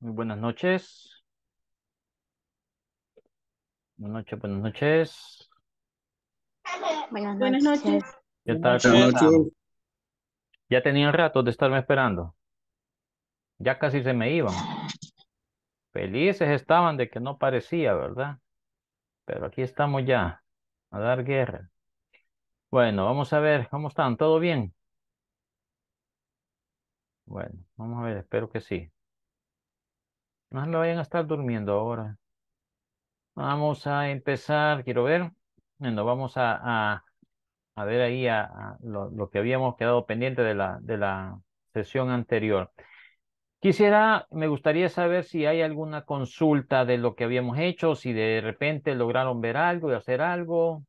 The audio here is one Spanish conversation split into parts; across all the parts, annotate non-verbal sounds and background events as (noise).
Muy buenas noches. Buenas noches, buenas noches. Buenas noches. ya ¿Qué tal? Ya rato de estarme esperando. Ya casi se me iban. Felices estaban de que no parecía, ¿verdad? Pero aquí estamos ya, a dar guerra. Bueno, vamos a ver, ¿cómo están? ¿Todo bien? Bueno, vamos a ver, espero que sí. No lo vayan a estar durmiendo ahora. Vamos a empezar, quiero ver. Bueno, vamos a, ver ahí a, lo, que habíamos quedado pendiente de la, de la sesión anterior. Quisiera, me gustaría saber si hay alguna consulta de lo que habíamos hecho, si de repente lograron ver algo y hacer algo,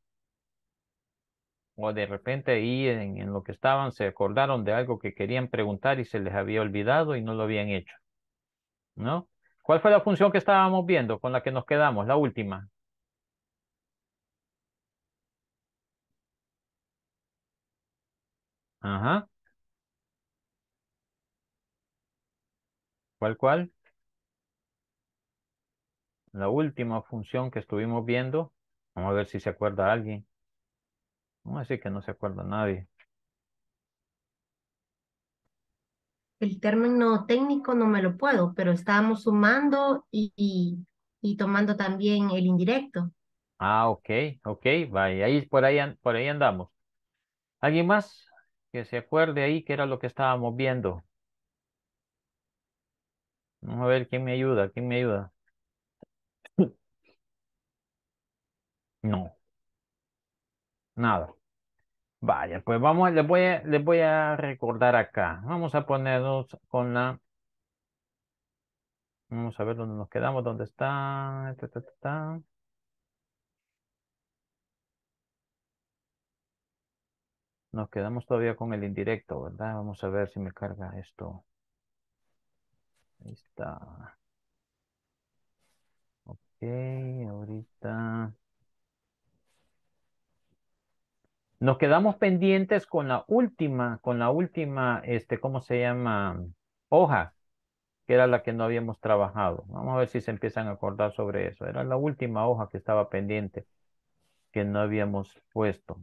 o de repente ahí en lo que estaban se acordaron de algo que querían preguntar y se les había olvidado y no lo habían hecho. ¿No? ¿Cuál fue la función que estábamos viendo con la que nos quedamos, la última? Ajá. ¿Cuál, cuál? La última función que estuvimos viendo. Vamos a ver si se acuerda alguien. Vamos a decir que no se acuerda nadie. el término técnico no me lo puedo, pero estábamos sumando y, tomando también el indirecto. Ah, ok, ok, vaya, ahí por ahí, por ahí andamos. ¿Alguien más que se acuerde ahí qué era lo que estábamos viendo? Vamos a ver quién me ayuda, quién me ayuda. (coughs) No. Nada. Vaya, pues vamos, les voy a, recordar acá. Vamos a ponernos con la... Vamos a ver dónde nos quedamos, dónde está. Nos quedamos todavía con el indirecto, ¿verdad? Vamos a ver si me carga esto. Ahí está. Ok, ahorita. Nos quedamos pendientes con la última, con la última, este, ¿cómo se llama? Hoja, que era la que no habíamos trabajado. Vamos a ver si se empiezan a acordar sobre eso. Era la última hoja que estaba pendiente, que no habíamos puesto.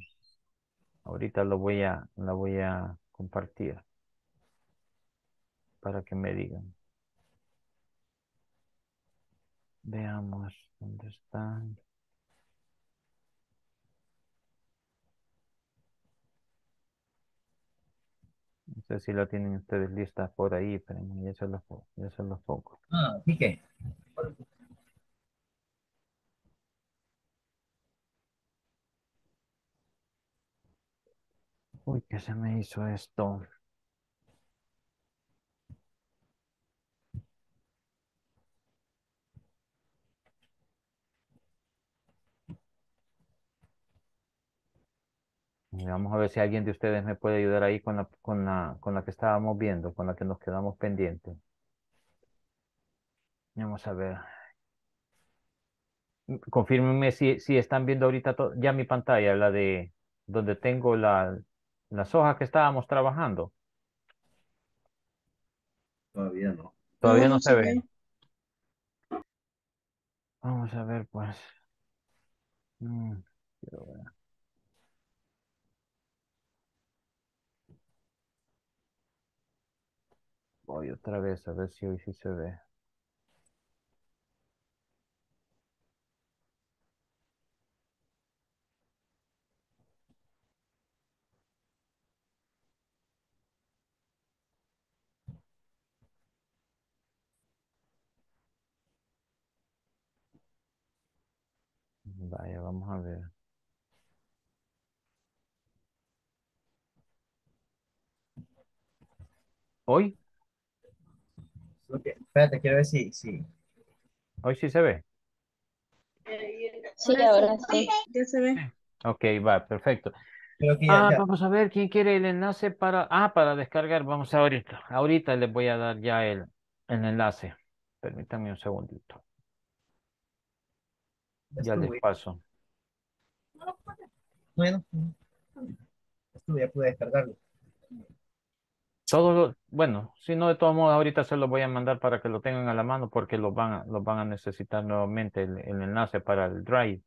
Ahorita lo voy a, la voy a compartir para que me digan. Veamos dónde están. sé si lo tienen ustedes lista por ahí, pero ya se los, ya se los pongo. Ah, qué? Uy, que se me hizo esto. Vamos a ver si alguien de ustedes me puede ayudar ahí con la, con la, con la que estábamos viendo, con la que nos quedamos pendientes. Vamos a ver. Confírmenme si, si están viendo ahorita ya mi pantalla, la de donde tengo la, las hojas que estábamos trabajando. Todavía no. Todavía no, se ve. Vamos a ver, pues. Mm, quiero ver. Voy otra vez a ver si hoy sí se ve. É Vaya, vamos a ver. Hoy espérate, quiero ver si, si. Hoy sí se ve. Sí, ahora sí. Ya se ve. Ok, va, perfecto. ah, vamos a ver quién quiere el enlace para. Ah, para descargar, vamos ahorita. Ahorita les voy a dar ya el, el enlace. Permítanme un segundito. Ya les paso. Bueno, esto ya pude descargarlo bueno, si no, de todo modo, ahorita se lo voy a mandar para que lo tengan a la mano porque los van a, van a necesitar nuevamente el, enlace para el Drive.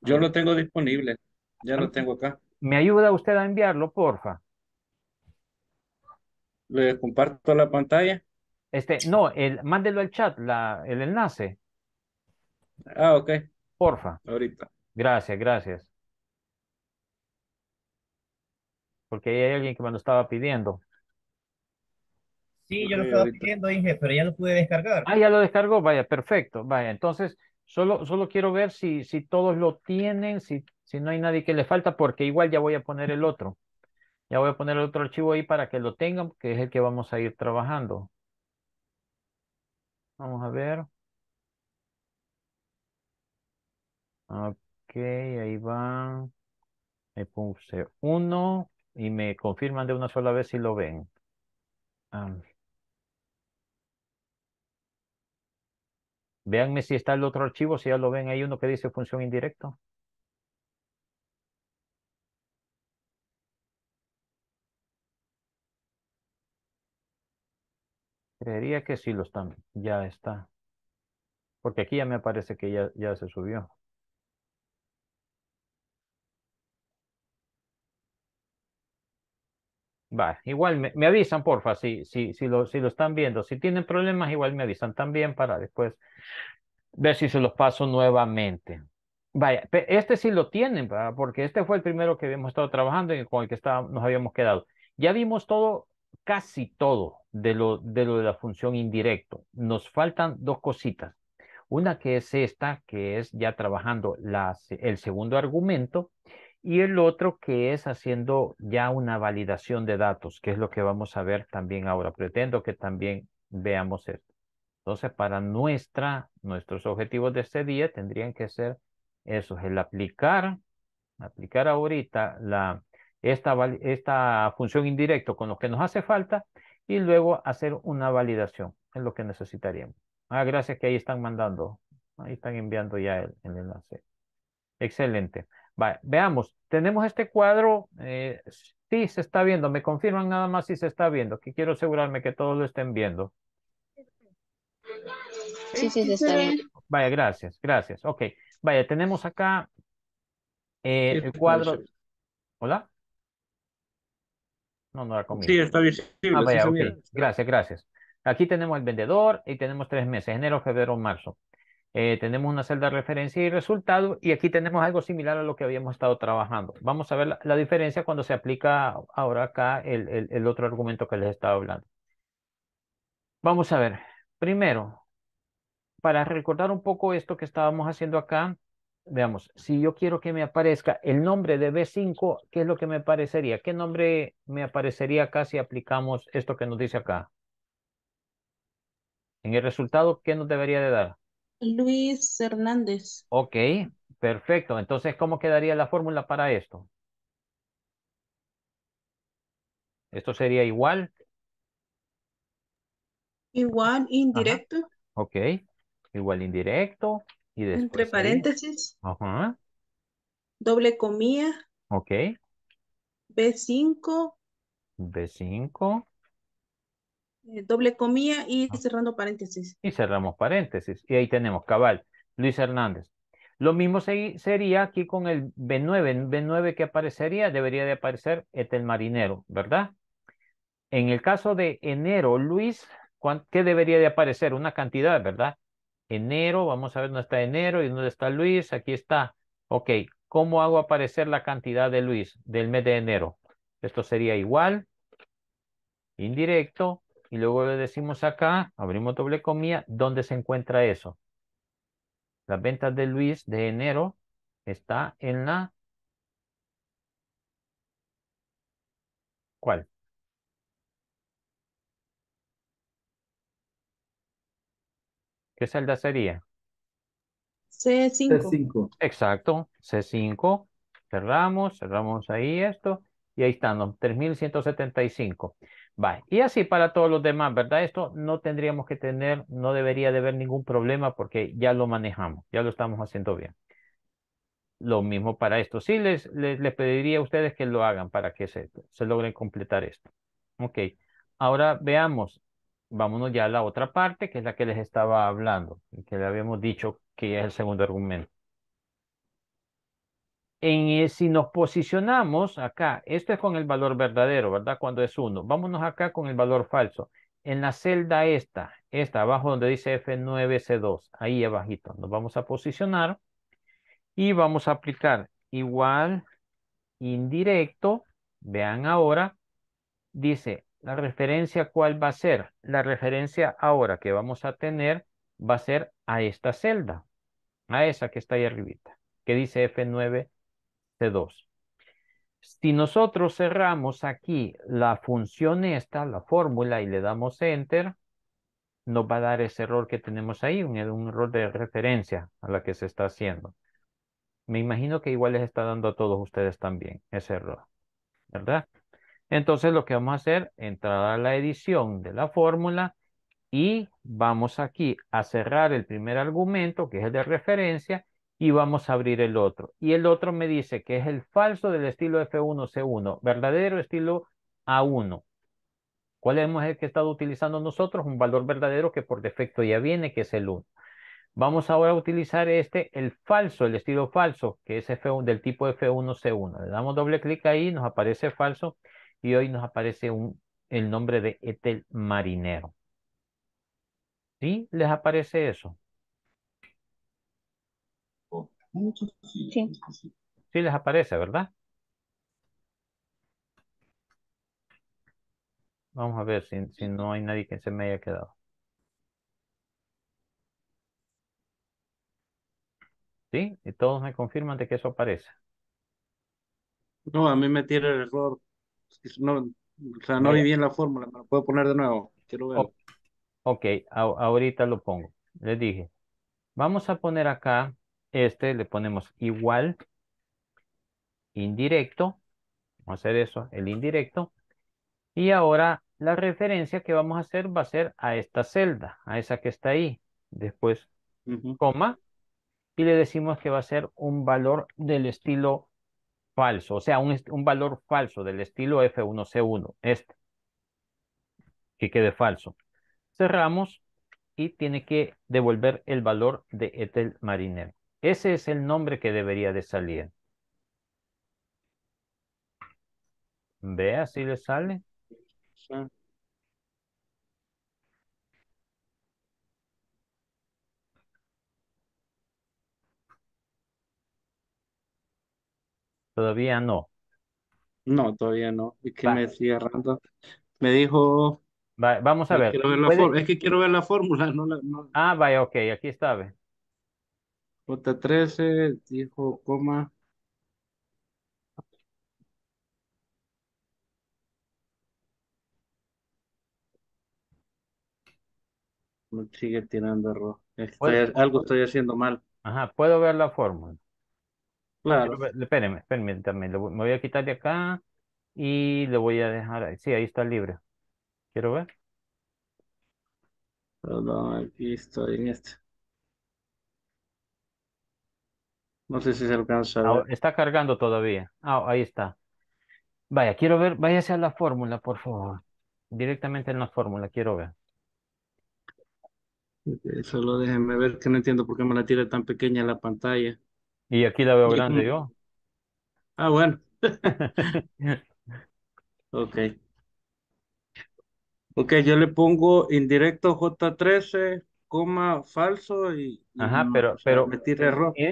Yo lo tengo disponible, ya lo tengo acá. ¿Me ayuda usted a enviarlo, porfa? ¿Le comparto la pantalla? Este, no, mándelo al chat, la, el enlace. Ah, ok. Porfa. Ahorita. Gracias, gracias. porque hay alguien que me lo estaba pidiendo. Sí, yo lo estaba pidiendo, Inge, pero ya lo pude descargar. Ah, ya lo descargó, vaya, perfecto, vaya. Entonces, solo, solo quiero ver si, si todos lo tienen, si, si no hay nadie que le falta, porque igual ya voy a poner el otro. Ya voy a poner el otro archivo ahí para que lo tengan, que es el que vamos a ir trabajando. Vamos a ver. Ok, ahí va. Ahí puse uno y me confirman de una sola vez si lo ven. Veanme si está el otro archivo, si ya lo ven, hay uno que dice función indirecto. Creería que sí lo están, ya está. Porque aquí ya me parece que ya, ya se subió. Va, igual me, me, avisan, porfa, si, si, si, lo, si lo están viendo. Si tienen problemas, igual me avisan también para después ver si se los paso nuevamente. Vaya, este sí lo tienen, porque este fue el primero que habíamos estado trabajando y con el que nos habíamos quedado. Ya vimos todo, casi todo de lo, de lo de la función indirecto. Nos faltan dos cositas. Una que es esta, que es ya trabajando las, el segundo argumento, y el otro que es haciendo ya una validación de datos, que es lo que vamos a ver también ahora. Pretendo que también veamos esto. Entonces, para nuestra, nuestros objetivos de este día tendrían que ser esos, el aplicar, aplicar ahorita la, esta, esta función indirecto con lo que nos hace falta y luego hacer una validación, es lo que necesitaríamos. Ah, gracias que ahí están mandando, ahí están enviando ya el enlace. Excelente veamos, tenemos este cuadro, eh, sí se está viendo, me confirman nada más si se está viendo, que quiero asegurarme que todos lo estén viendo. Sí, sí se está viendo. Vaya, gracias, gracias. Ok, vaya, tenemos acá eh, el este, cuadro. ¿Hola? No, no la comí. Sí, está visible. Ah, gracias, gracias. Aquí tenemos el vendedor y tenemos tres meses, enero, febrero, marzo. Eh, tenemos una celda de referencia y resultado, y aquí tenemos algo similar a lo que habíamos estado trabajando. Vamos a ver la, diferencia cuando se aplica ahora acá el, otro argumento que les estaba hablando. Vamos a ver. Primero, para recordar un poco esto que estábamos haciendo acá, veamos, si yo quiero que me aparezca el nombre de B5, ¿qué es lo que me parecería ¿Qué nombre me aparecería acá si aplicamos esto que nos dice acá? En el resultado, ¿qué nos debería de dar? Luis Hernández. Ok, perfecto. Entonces, ¿cómo quedaría la fórmula para esto? ¿Esto sería igual? Igual indirecto. Ok, igual indirecto. Y Entre paréntesis. Ajá. Doble comía. Ok. B5. B5. Eh, doble comía y ah. cerrando paréntesis. Y cerramos paréntesis. Y ahí tenemos cabal, Luis Hernández. Lo mismo sería aquí con el B9. B9 que aparecería, debería de aparecer este, el Marinero, ¿verdad? En el caso de enero, Luis, ¿qué debería de aparecer? Una cantidad, ¿verdad? Enero, vamos a ver dónde está enero y dónde está Luis. Aquí está. Ok, ¿cómo hago aparecer la cantidad de Luis del mes de enero? Esto sería igual, indirecto, y luego le decimos acá, abrimos doble comilla, ¿dónde se encuentra eso? Las ventas de Luis de enero está en la... ¿Cuál? ¿Qué celda sería? C5. C5. Exacto, C5. Cerramos, cerramos ahí esto y ahí están 3.175. Y así para todos los demás, ¿verdad? Esto no tendríamos que tener, no debería de haber ningún problema porque ya lo manejamos, ya lo estamos haciendo bien. Lo mismo para esto. Sí, les, pediría a ustedes que lo hagan para que se, se logren completar esto. Ok. Ahora veamos, vámonos ya a la otra parte, que es la que les estaba hablando, que le habíamos dicho que es el segundo argumento. Eh, si nos posicionamos acá, esto es con el valor verdadero, ¿verdad? Cuando es 1. Vámonos acá con el valor falso. En la celda esta, esta abajo donde dice F9C2, ahí abajito, nos vamos a posicionar y vamos a aplicar igual indirecto, vean ahora, dice la referencia cuál va a ser. La referencia ahora que vamos a tener va a ser a esta celda, a esa que está ahí arribita, que dice F9 2 Si nosotros cerramos aquí la función esta, la fórmula, y le damos Enter, nos va a dar ese error que tenemos ahí, un, er, un error de referencia a la que se está haciendo. Me imagino que igual les está dando a todos ustedes también ese error, ¿verdad? Entonces lo que vamos a hacer, entrar a la edición de la fórmula y vamos aquí a cerrar el primer argumento, que es el de referencia, y vamos a abrir el otro. Y el otro me dice que es el falso del estilo F1C1, verdadero estilo A1. ¿Cuál hemos el que estado utilizando nosotros? Un valor verdadero que por defecto ya viene, que es el 1. Vamos ahora a utilizar este, el falso, el estilo falso, que es F1, del tipo F1C1. Le damos doble clic ahí, nos aparece falso y hoy nos aparece un, el nombre de Etel Marinero. ¿Sí? ¿Les aparece eso? sí. les aparece, ¿verdad? Vamos a ver si, si no hay nadie que se me haya quedado. ¿Sí? Y todos me confirman de que eso aparece. No, a mí me tira el error. o sea, no vi bien la fórmula. ¿Me lo puedo poner de nuevo? Ok, ahorita lo pongo. Les dije. Vamos a poner acá este le ponemos igual indirecto. Vamos a hacer eso, el indirecto. Y ahora la referencia que vamos a hacer va a ser a esta celda, a esa que está ahí. Después, coma. Y le decimos que va a ser un valor del estilo falso. O sea, un, un valor falso del estilo F1C1. Este. Que quede falso. Cerramos y tiene que devolver el valor de Ethel Mariner. Ese es el nombre que debería de salir. Vea si le sale. Todavía no. No, todavía no. Es que me decía Rando. Me dijo. vamos a ver. Es que quiero ver la fórmula. (laughs) Ah, vaya, ok, aquí está. Ve. J13 dijo coma. no sigue tirando error. algo estoy haciendo mal. Ajá, puedo ver la fórmula. Claro. Espérenme, También Me voy a quitar de acá y lo voy a dejar. Ahí. Sí, ahí está libre. Quiero ver. Perdón, aquí estoy en este. No sé si se alcanza ah, Está cargando todavía. Ah, ahí está. Vaya, quiero ver, váyase a la fórmula, por favor. Directamente en la fórmula, quiero ver. solo déjenme ver que no entiendo por qué me la tira tan pequeña la pantalla. Y aquí la veo grande yo. Ah, bueno. (laughs) ok. Ok, yo le pongo indirecto J13 coma falso y, Ajá, pero,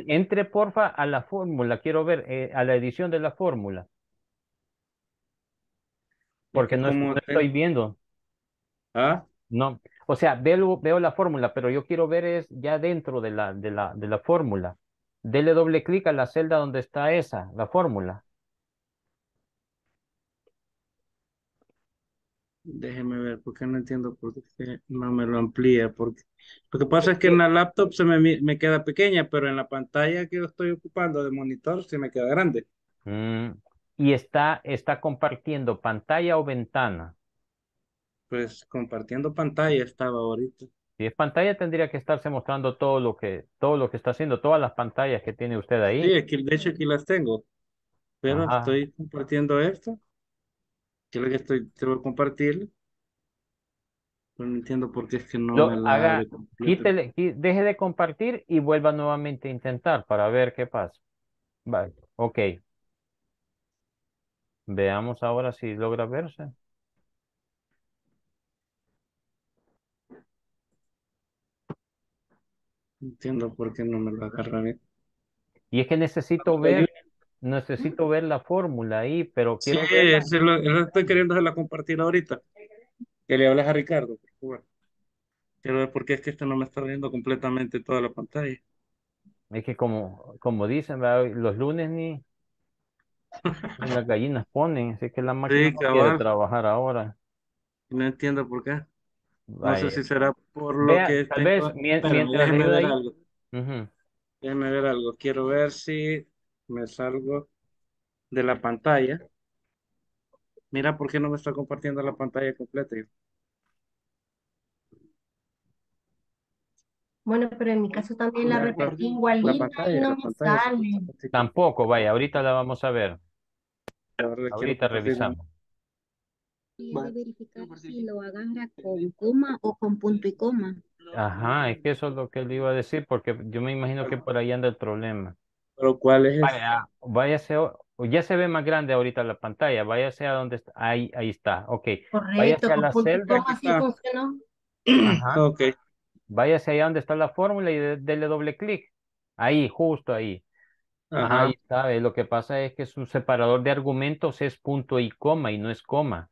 Entre porfa a la fórmula, quiero ver, eh, a la edición de la fórmula. Porque no, estoy viendo. ¿Ah? No, o sea, veo, la fórmula, pero yo quiero ver es ya dentro de la, de la, de la fórmula. Dele doble clic a la celda donde está esa, la fórmula. Déjeme ver, porque no entiendo por qué no me lo amplía. Porque... Lo que pasa es que en la laptop se me, me queda pequeña, pero en la pantalla que yo estoy ocupando de monitor se me queda grande. Mm, ¿Y está, está compartiendo pantalla o ventana? Pues compartiendo pantalla estaba ahorita. Si es pantalla, tendría que estarse mostrando todo lo que, todo lo que está haciendo, todas las pantallas que tiene usted ahí. Sí, aquí, de hecho aquí las tengo. Pero estoy compartiendo esto que que estoy, te voy a compartir. no entiendo por qué es que no me haga, deje de compartir y vuelva nuevamente a intentar para ver qué pasa. Vale, ok. Veamos ahora si logra verse. entiendo por qué no me lo agarra Y es que necesito ver Necesito ver la fórmula ahí, pero quiero. Sí, lo, estoy queriendo la compartir ahorita. Que le hables a Ricardo, por favor. Quiero ver por qué es que esto no me está viendo completamente toda la pantalla. Es que como, como dicen, los lunes ni, las gallinas ponen, así que la máquina no quiere trabajar ahora. No entiendo por qué. No sé si será por lo que... Tal vez, (laughs) mientras, Déjame ver algo. Quiero ver si me salgo de la pantalla. Mira por qué no me está compartiendo la pantalla completa. Bueno, pero en mi caso también la repetí igualita y no me sale. Tampoco, vaya, ahorita la vamos a ver. Ahorita revisamos. Quiero verificar si lo agarra con coma o con punto y coma. Ajá, es que eso es lo que le iba a decir, porque yo me imagino que por ahí anda el problema. Pero ¿cuál es? Ah, vaya, váyase, ya se ve más grande ahorita la pantalla, váyase a donde está, ahí, ahí está, ok. Correcto, váyase a la celda. Ajá. (clears throat) Okay. Váyase allá donde está la fórmula y déle doble clic. Ahí, justo ahí. Ajá. Ahí está, lo que pasa es que su separador de argumentos es punto y coma y no es coma.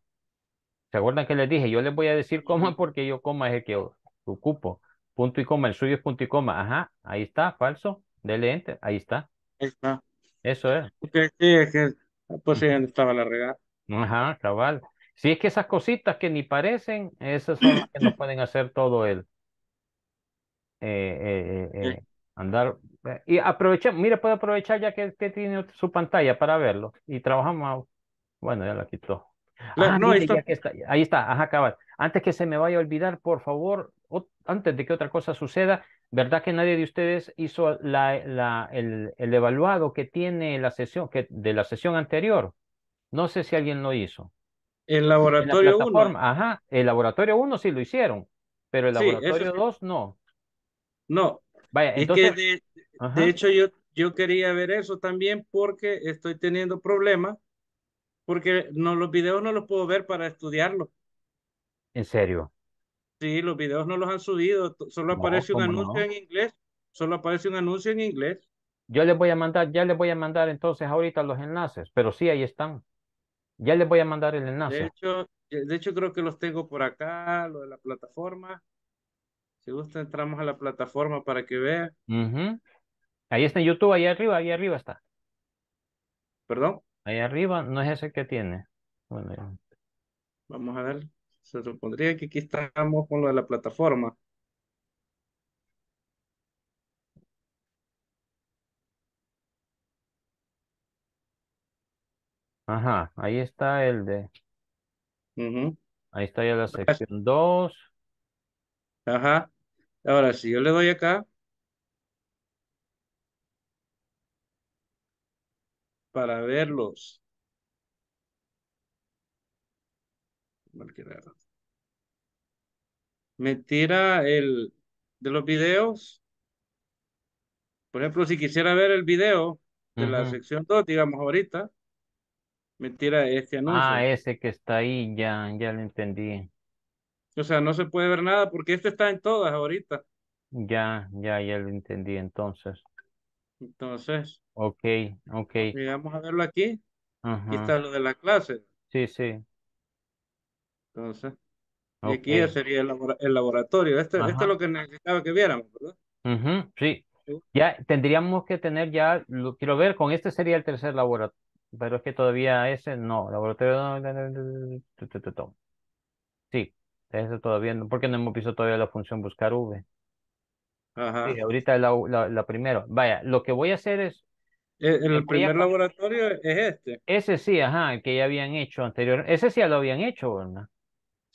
¿Se acuerdan que les dije? Yo les voy a decir coma porque yo coma es el que ocupo. Punto y coma, el suyo es punto y coma. Ajá, ahí está, falso. Dele enter, ahí está está. Eso es. es que, pues sí, estaba la regada. Ajá, cabal. Si es que esas cositas que ni parecen, esas son las que nos (clears throat) pueden hacer todo el eh, eh, eh, andar. Y aprovechar, mira, puede aprovechar ya que, tiene su pantalla para verlo. Y trabajamos. Bueno, ya la quitó. ah, no, ahí está, ajá, cabal. Antes que se me vaya a olvidar, por favor, antes de que otra cosa suceda, ¿Verdad que nadie de ustedes hizo la, el, evaluado que tiene la sesión, que, de la sesión anterior? No sé si alguien lo hizo. El laboratorio 1. Ajá, el laboratorio 1 sí lo hicieron, pero el laboratorio 2 no. No. Vaya, de, hecho yo, yo quería ver eso también porque estoy teniendo problemas porque no, los videos no los puedo ver para estudiarlos. ¿En serio? Sí, los videos no los han subido, solo aparece un anuncio en inglés, solo aparece un anuncio en inglés. Yo les voy a mandar, ya les voy a mandar entonces ahorita los enlaces, pero sí, ahí están. Ya les voy a mandar el enlace. De hecho, eh, de hecho creo que los tengo por acá, lo de la plataforma. Si gusta, entramos a la plataforma para que vean. Ahí está en YouTube, ahí arriba, ahí arriba está. ¿Perdón? Ahí arriba, no es ese que tiene. Vamos a ver. Se supondría que aquí estamos con lo de la plataforma. Ajá, ahí está el de... Ahí está ya la sección 2. Ajá. Ahora, si yo le doy acá, para verlos me tira el de los videos. Por ejemplo, si quisiera ver el video de la sección 2, digamos ahorita, me tira este anuncio. Ah, ese que está ahí, ya, ya lo entendí. O sea, no se puede ver nada porque este está en todas ahorita. Ya, ya, ya lo entendí entonces. Entonces. Ok, ok. Vamos a verlo aquí. Aquí está lo de la clase. Sí, sí. Entonces aquí sería el, laboratorio. Esto, es lo que necesitaba que viéramos, ¿verdad? Sí. Ya tendríamos que tener ya, lo quiero ver, con este sería el tercer laboratorio, pero es que todavía ese no, laboratorio Sí, ese todavía porque no hemos visto todavía la función buscar V. Ajá. ahorita la, la, primera. Vaya, lo que voy a hacer es. E, el, primer laboratorio es este. Ese sí, ajá, el que ya habían hecho anterior. Ese sí lo habían hecho, ¿verdad?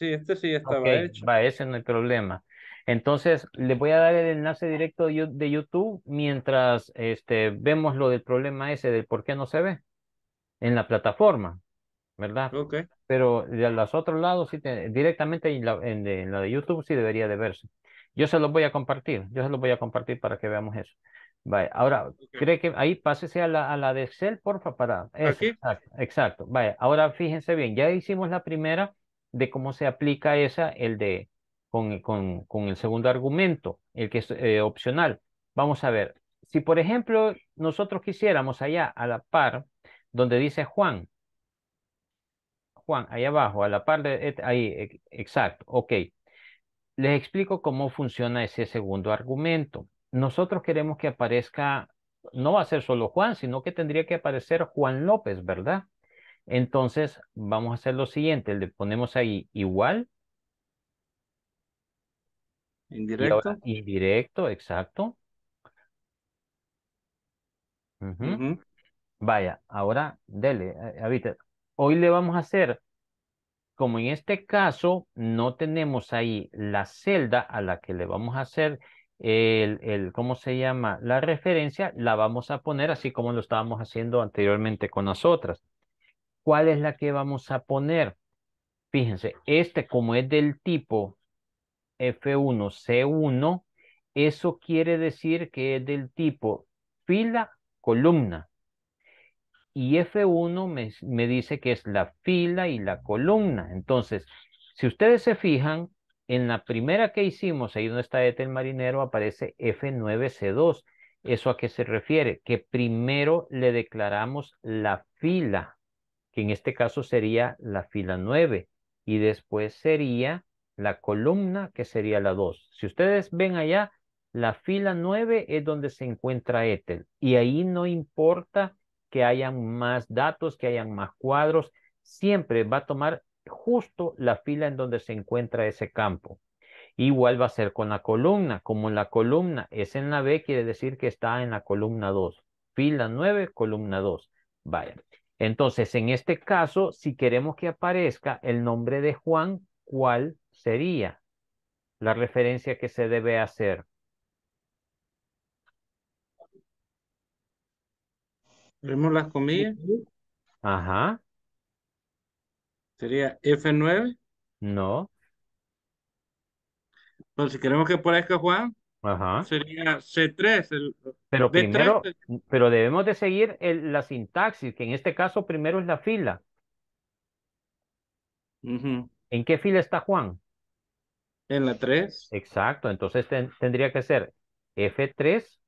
Sí, este sí estaba hecho. Va, ese no el problema. Entonces, le voy a dar el enlace directo de YouTube mientras este, vemos lo del problema ese de por qué no se ve en la plataforma, ¿verdad? Ok. Pero de los otros lados, sí directamente en la, de, YouTube sí debería de verse. Yo se los voy a compartir, yo se los voy a compartir para que veamos eso. Vaya, ahora, cree que ahí pásese a la, a la de Excel, porfa, para... ¿Aquí? Exacto, exacto. Vaya, ahora fíjense bien, ya hicimos la primera, de cómo se aplica esa, el de con, el segundo argumento, el que es eh, opcional. Vamos a ver, si por ejemplo nosotros quisiéramos allá a la par, donde dice Juan, Juan, ahí abajo, a la par de, ahí, exacto, ok. Les explico cómo funciona ese segundo argumento. Nosotros queremos que aparezca, no va a ser solo Juan, sino que tendría que aparecer Juan López, ¿verdad? Entonces, vamos a hacer lo siguiente, le ponemos ahí igual. Indirecto. indirecto, exacto. Vaya, ahora dele, habita. Eh, hoy le vamos a hacer, como en este caso, no tenemos ahí la celda a la que le vamos a hacer el, el, ¿cómo se llama? La referencia, la vamos a poner así como lo estábamos haciendo anteriormente con las cuál es la que vamos a poner. Fíjense, este como es del tipo F1C1, eso quiere decir que es del tipo fila, columna. Y F1 me, dice que es la fila y la columna. Entonces, si ustedes se fijan, en la primera que hicimos, ahí donde está el Marinero, aparece F9C2. ¿Eso a qué se refiere? Que primero le declaramos la fila que en este caso sería la fila 9 y después sería la columna que sería la 2. Si ustedes ven allá, la fila 9 es donde se encuentra Ethel y ahí no importa que hayan más datos, que hayan más cuadros, siempre va a tomar justo la fila en donde se encuentra ese campo. Igual va a ser con la columna, como la columna es en la B, quiere decir que está en la columna 2. Fila 9, columna 2. Vaya. Entonces, en este caso, si queremos que aparezca el nombre de Juan, ¿cuál sería la referencia que se debe hacer? Vemos las comillas. Ajá. ¿Sería F9? No. Entonces, si queremos que aparezca Juan, Sería C3. El, pero mm, pero debemos de seguir la sintaxis, que en este caso primero es la fila. ¿En qué fila está Juan? En la 3. Exacto, entonces tendría que ser F3.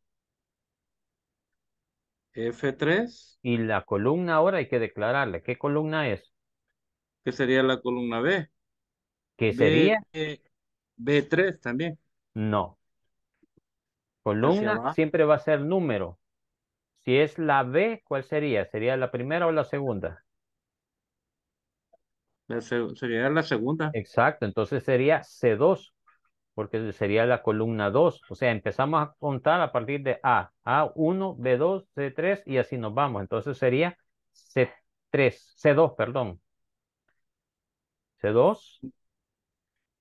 F3. Y la columna ahora hay que declararle. ¿Qué columna es? Que sería la columna B. ¿Qué sería? Eh, B3 también. No, pues columna siempre va a ser número. Si es la B, ¿cuál sería? ¿Sería la primera o la segunda? sería la segunda. Exacto, entonces sería C2, porque sería la columna 2. O sea, empezamos a contar a partir de A. A1, B2, C3 y así nos vamos. Entonces sería C3, C2, perdón. C2.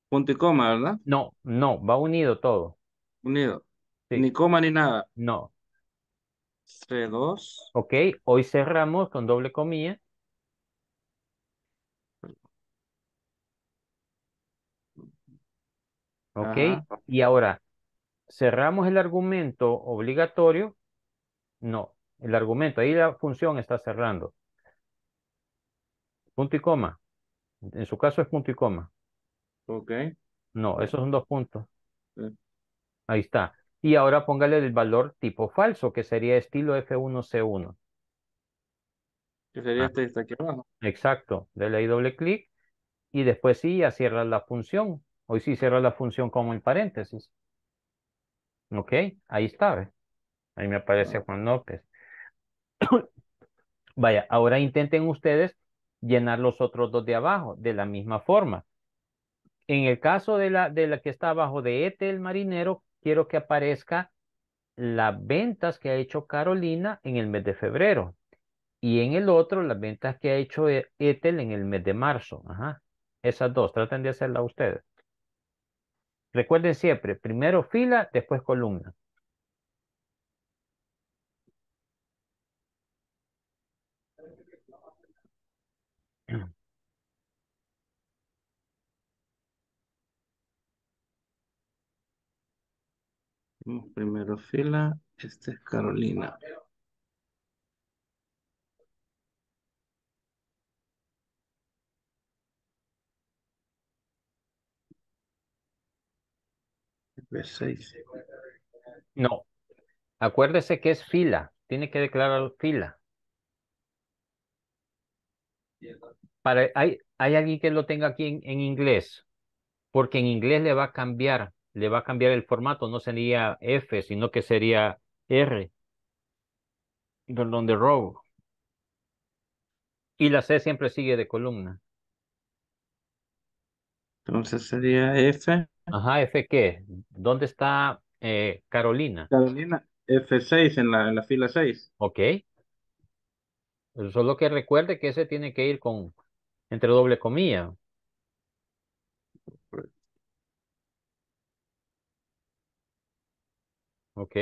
Punto y coma, ¿verdad? No, no, va unido todo. Unido. Ni coma ni nada. No. C2. Ok, hoy cerramos con doble comilla. Ok, y ahora, ¿cerramos el argumento obligatorio? No, el argumento, ahí la función está cerrando. Punto y coma. En su caso es punto y coma. Ok. No, esos son dos puntos. Ahí está. Y ahora póngale el valor tipo falso, que sería estilo F1C1. Que sería ah. este, este abajo. Exacto. Dale ahí doble clic y después sí ya cierra la función. Hoy sí cierra la función como en paréntesis. Ok, ahí está. Ahí me aparece ah. Juan López. (coughs) Vaya, ahora intenten ustedes llenar los otros dos de abajo de la misma forma. En el caso de la, de la que está abajo de ET, este, el marinero, quiero que aparezca las ventas que ha hecho Carolina en el mes de febrero y en el otro las ventas que ha hecho e-, Ethel en el mes de marzo. Ajá. Esas dos, traten de hacerlas ustedes. Recuerden siempre, primero fila, después columna. Primero fila, esta es Carolina. No. Acuérdese que es fila. Tiene que declarar fila. Para, hay, alguien que lo tenga aquí en inglés. Porque en inglés le va a cambiar le va a cambiar el formato, no sería F, sino que sería R. Perdón, de row. Y la C siempre sigue de columna. Entonces sería F. Ajá, F qué? ¿Dónde está eh, Carolina? Carolina, F6 en la, en la fila 6. Ok. Solo que recuerde que ese tiene que ir con entre doble comilla. Ok.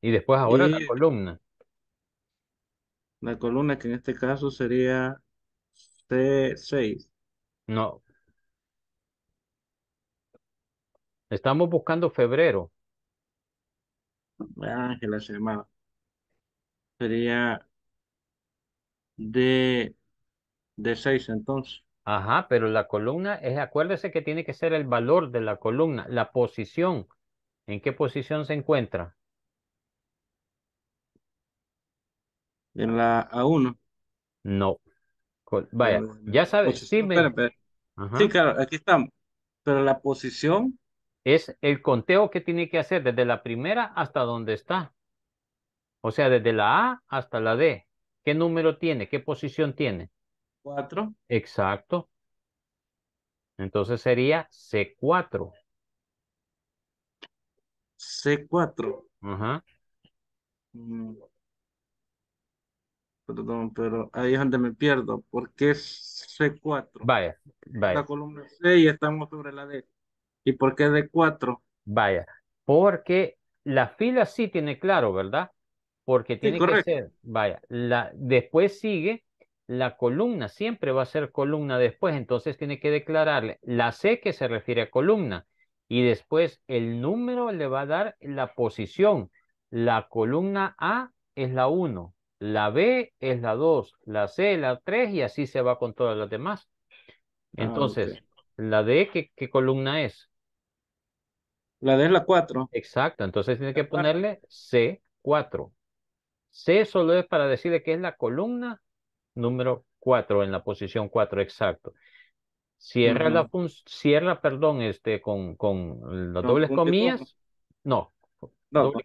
Y después ahora la columna. la columna que en este caso sería C6. No, estamos buscando febrero. Ángela ah, se la Sería D, de 6 entonces. Ajá, pero la columna es, acuérdese que tiene que ser el valor de la columna, la posición. ¿En qué posición se encuentra? En la A1. No. Vaya, ya sabes. sí, claro, aquí estamos. Pero la posición. Es el conteo que tiene que hacer desde la primera hasta donde está. O sea, desde la A hasta la D. ¿Qué número tiene? ¿Qué posición tiene? Cuatro. Exacto. Entonces sería C4. C4. Mm. Perdón, pero ahí es donde me pierdo. porque es C4? Vaya, vaya. La columna C y estamos sobre la D. ¿Y por qué D4? Vaya, porque la fila sí tiene claro, ¿verdad? Porque tiene que ser, vaya, la, después sigue la columna, siempre va a ser columna después, entonces tiene que declararle la C que se refiere a columna y después el número le va a dar la posición. La columna A es la 1, la B es la 2, la C es la 3 y así se va con todas las demás. Ah, entonces, la D, ¿qué, ¿qué, columna es? La D es la 4. Exacto, entonces tiene que ponerle C4. C solo es para decirle que es la columna número 4, en la posición 4, exacto. Cierra la cierra, perdón, este, con, con las dobles comillas. No,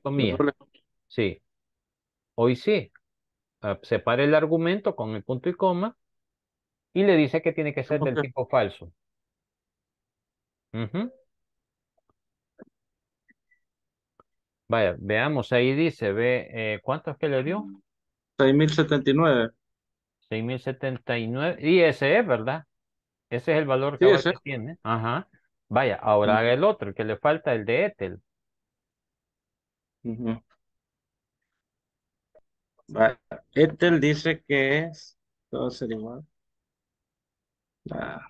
comillas. Sí. Hoy sí. Ah, separa el argumento con el punto y coma y le dice que tiene que ser del tipo falso. Vaya, veamos, ahí dice, ve, eh, ¿cuánto es que le dio? 6.079. 6.079, y ese es, ¿verdad? Ese es el valor que que tiene. Ajá. Vaya, ahora haga mm. el otro, que le falta el de Ethel. Etel Ethel dice que es todo ser igual. Ah,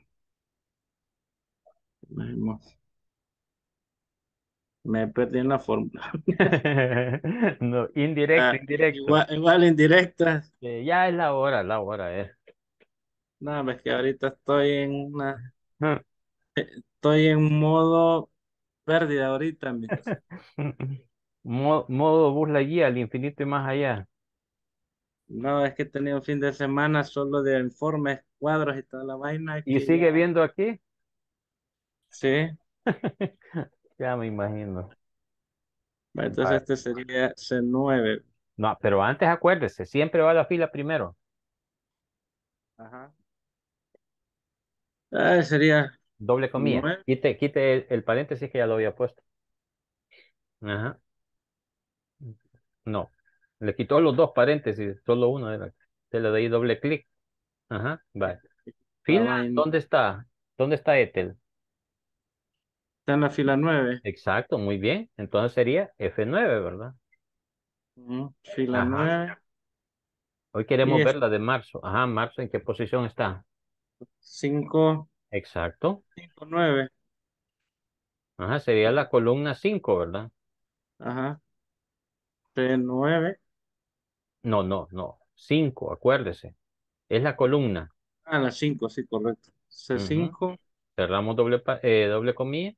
me perdí en la fórmula. (laughs) no, indirecta, ah, indirecta. Igual, indirecta. ya es la hora, la hora es. Eh. Nada, es pues que ahorita estoy en una, (laughs) estoy en modo pérdida ahorita, (laughs) Modo, modo bus guía al infinito y más allá. No, es que he tenido un fin de semana solo de informes, cuadros y toda la vaina. ¿Y sigue viendo aquí? Sí, (laughs) Ya me imagino. entonces este sería C9. No, pero antes acuérdese, siempre va a la fila primero. Ajá. Ah, sería. Doble comida Quite, quite el, paréntesis que ya lo había puesto. Ajá. No. Le quitó los dos paréntesis, solo uno era. Se le doy doble clic. Ajá, vale. Fila, ¿dónde está? ¿Dónde está Ethel? Está en la fila 9. Exacto, muy bien. Entonces sería F9, ¿verdad? Fila 9. Hoy queremos ver la de marzo. Ajá, marzo, ¿en qué posición está? 5. Exacto. 59. 9. Ajá, sería la columna 5, ¿verdad? Ajá. t 9. No, no, no. 5, acuérdese. Es la columna. Ah, la 5, sí, correcto. C5. Cerramos doble, eh, doble comilla.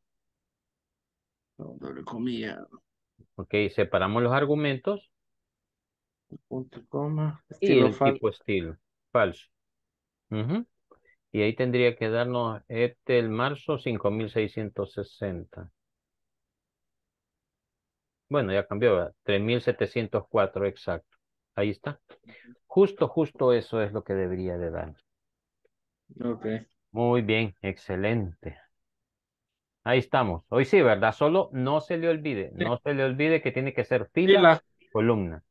doble comilla. Ok, separamos los argumentos. Punto, coma. Estilo y el falso. tipo estilo. Falso. Uh y ahí tendría que darnos este el marzo 5660. Bueno, ya cambió, ¿verdad? 3704 exacto. Ahí está. Justo, justo eso es lo que debería de dar. Ok. Muy bien, excelente. Ahí estamos. Hoy sí, ¿verdad? Solo no se le olvide, no se le olvide que tiene que ser fila, columna.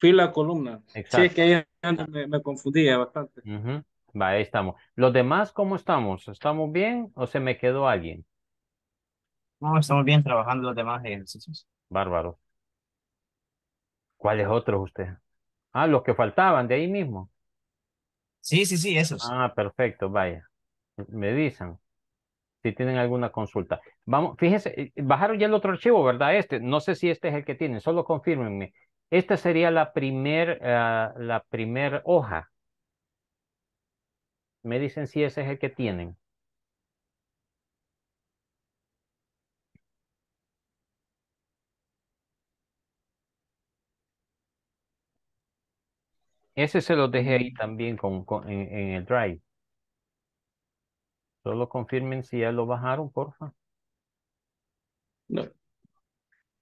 Fila, columna. Sí, es que ahí me, me confundía bastante ahí estamos. ¿Los demás cómo estamos? ¿Estamos bien o se me quedó alguien? No, estamos bien trabajando los demás ejercicios. Bárbaro. ¿Cuáles otros usted? Ah, los que faltaban de ahí mismo. Sí, sí, sí, esos. Ah, perfecto, vaya. Me dicen si tienen alguna consulta. Vamos, fíjense, eh, bajaron ya el otro archivo, ¿verdad? Este, no sé si este es el que tienen, solo confirmenme. Esta sería la primer, ah, la primer hoja me dicen si ese es el que tienen. Ese se lo dejé ahí también con, en, el Drive. Solo confirmen si ya lo bajaron, porfa. No.